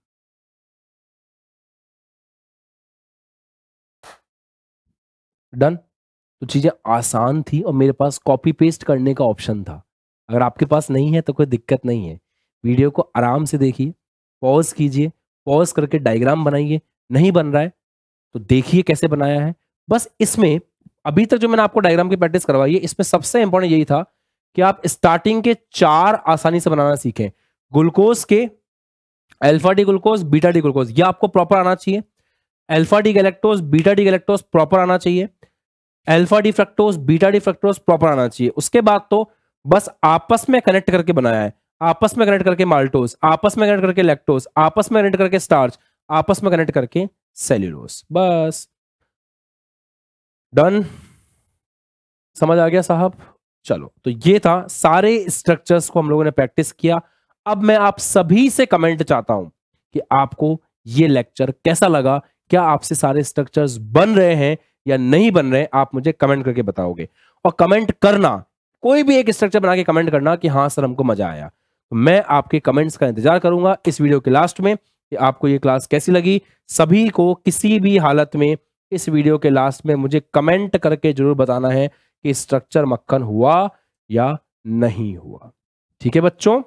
डन तो चीजें आसान थी और मेरे पास कॉपी पेस्ट करने का ऑप्शन था अगर आपके पास नहीं है तो कोई दिक्कत नहीं है वीडियो को आराम से देखिए पॉज कीजिए पॉज करके डायग्राम बनाइए नहीं बन रहा है तो देखिए कैसे बनाया है बस इसमें अभी तक जो मैंने आपको डायग्राम की प्रैक्टिस करवाई है इसमें सबसे इंपॉर्टेंट यही था कि आप स्टार्टिंग के चार आसानी से बनाना सीखें ग्लूकोज के alpha D glucose beta D glucose यह आपको प्रॉपर आना चाहिए alpha D galactose beta D galactose proper आना चाहिए alpha D fructose beta D fructose proper आना चाहिए उसके बाद तो बस आपस में कनेक्ट करके बनाया है आपस में कनेक्ट करके माल्टोज आपस में कनेक्ट करके लेक्टोज आपस में कनेक्ट करके स्टार्च आपस में कनेक्ट करके सेल्यूलोस बस डन समझ आ गया साहब चलो तो ये था सारे स्ट्रक्चर्स को हम लोगों ने प्रैक्टिस किया अब मैं आप सभी से कमेंट चाहता हूं कि आपको ये लेक्चर कैसा लगा क्या आपसे सारे स्ट्रक्चर्स बन रहे हैं या नहीं बन रहे आप मुझे कमेंट करके बताओगे और कमेंट करना कोई भी एक स्ट्रक्चर बना के कमेंट करना कि हाँ सर हमको मजा आया तो मैं आपके कमेंट्स का इंतजार करूंगा इस वीडियो के लास्ट में कि आपको ये क्लास कैसी लगी सभी को किसी भी हालत में इस वीडियो के लास्ट में मुझे कमेंट करके जरूर बताना है कि स्ट्रक्चर मक्खन हुआ या नहीं हुआ ठीक है बच्चों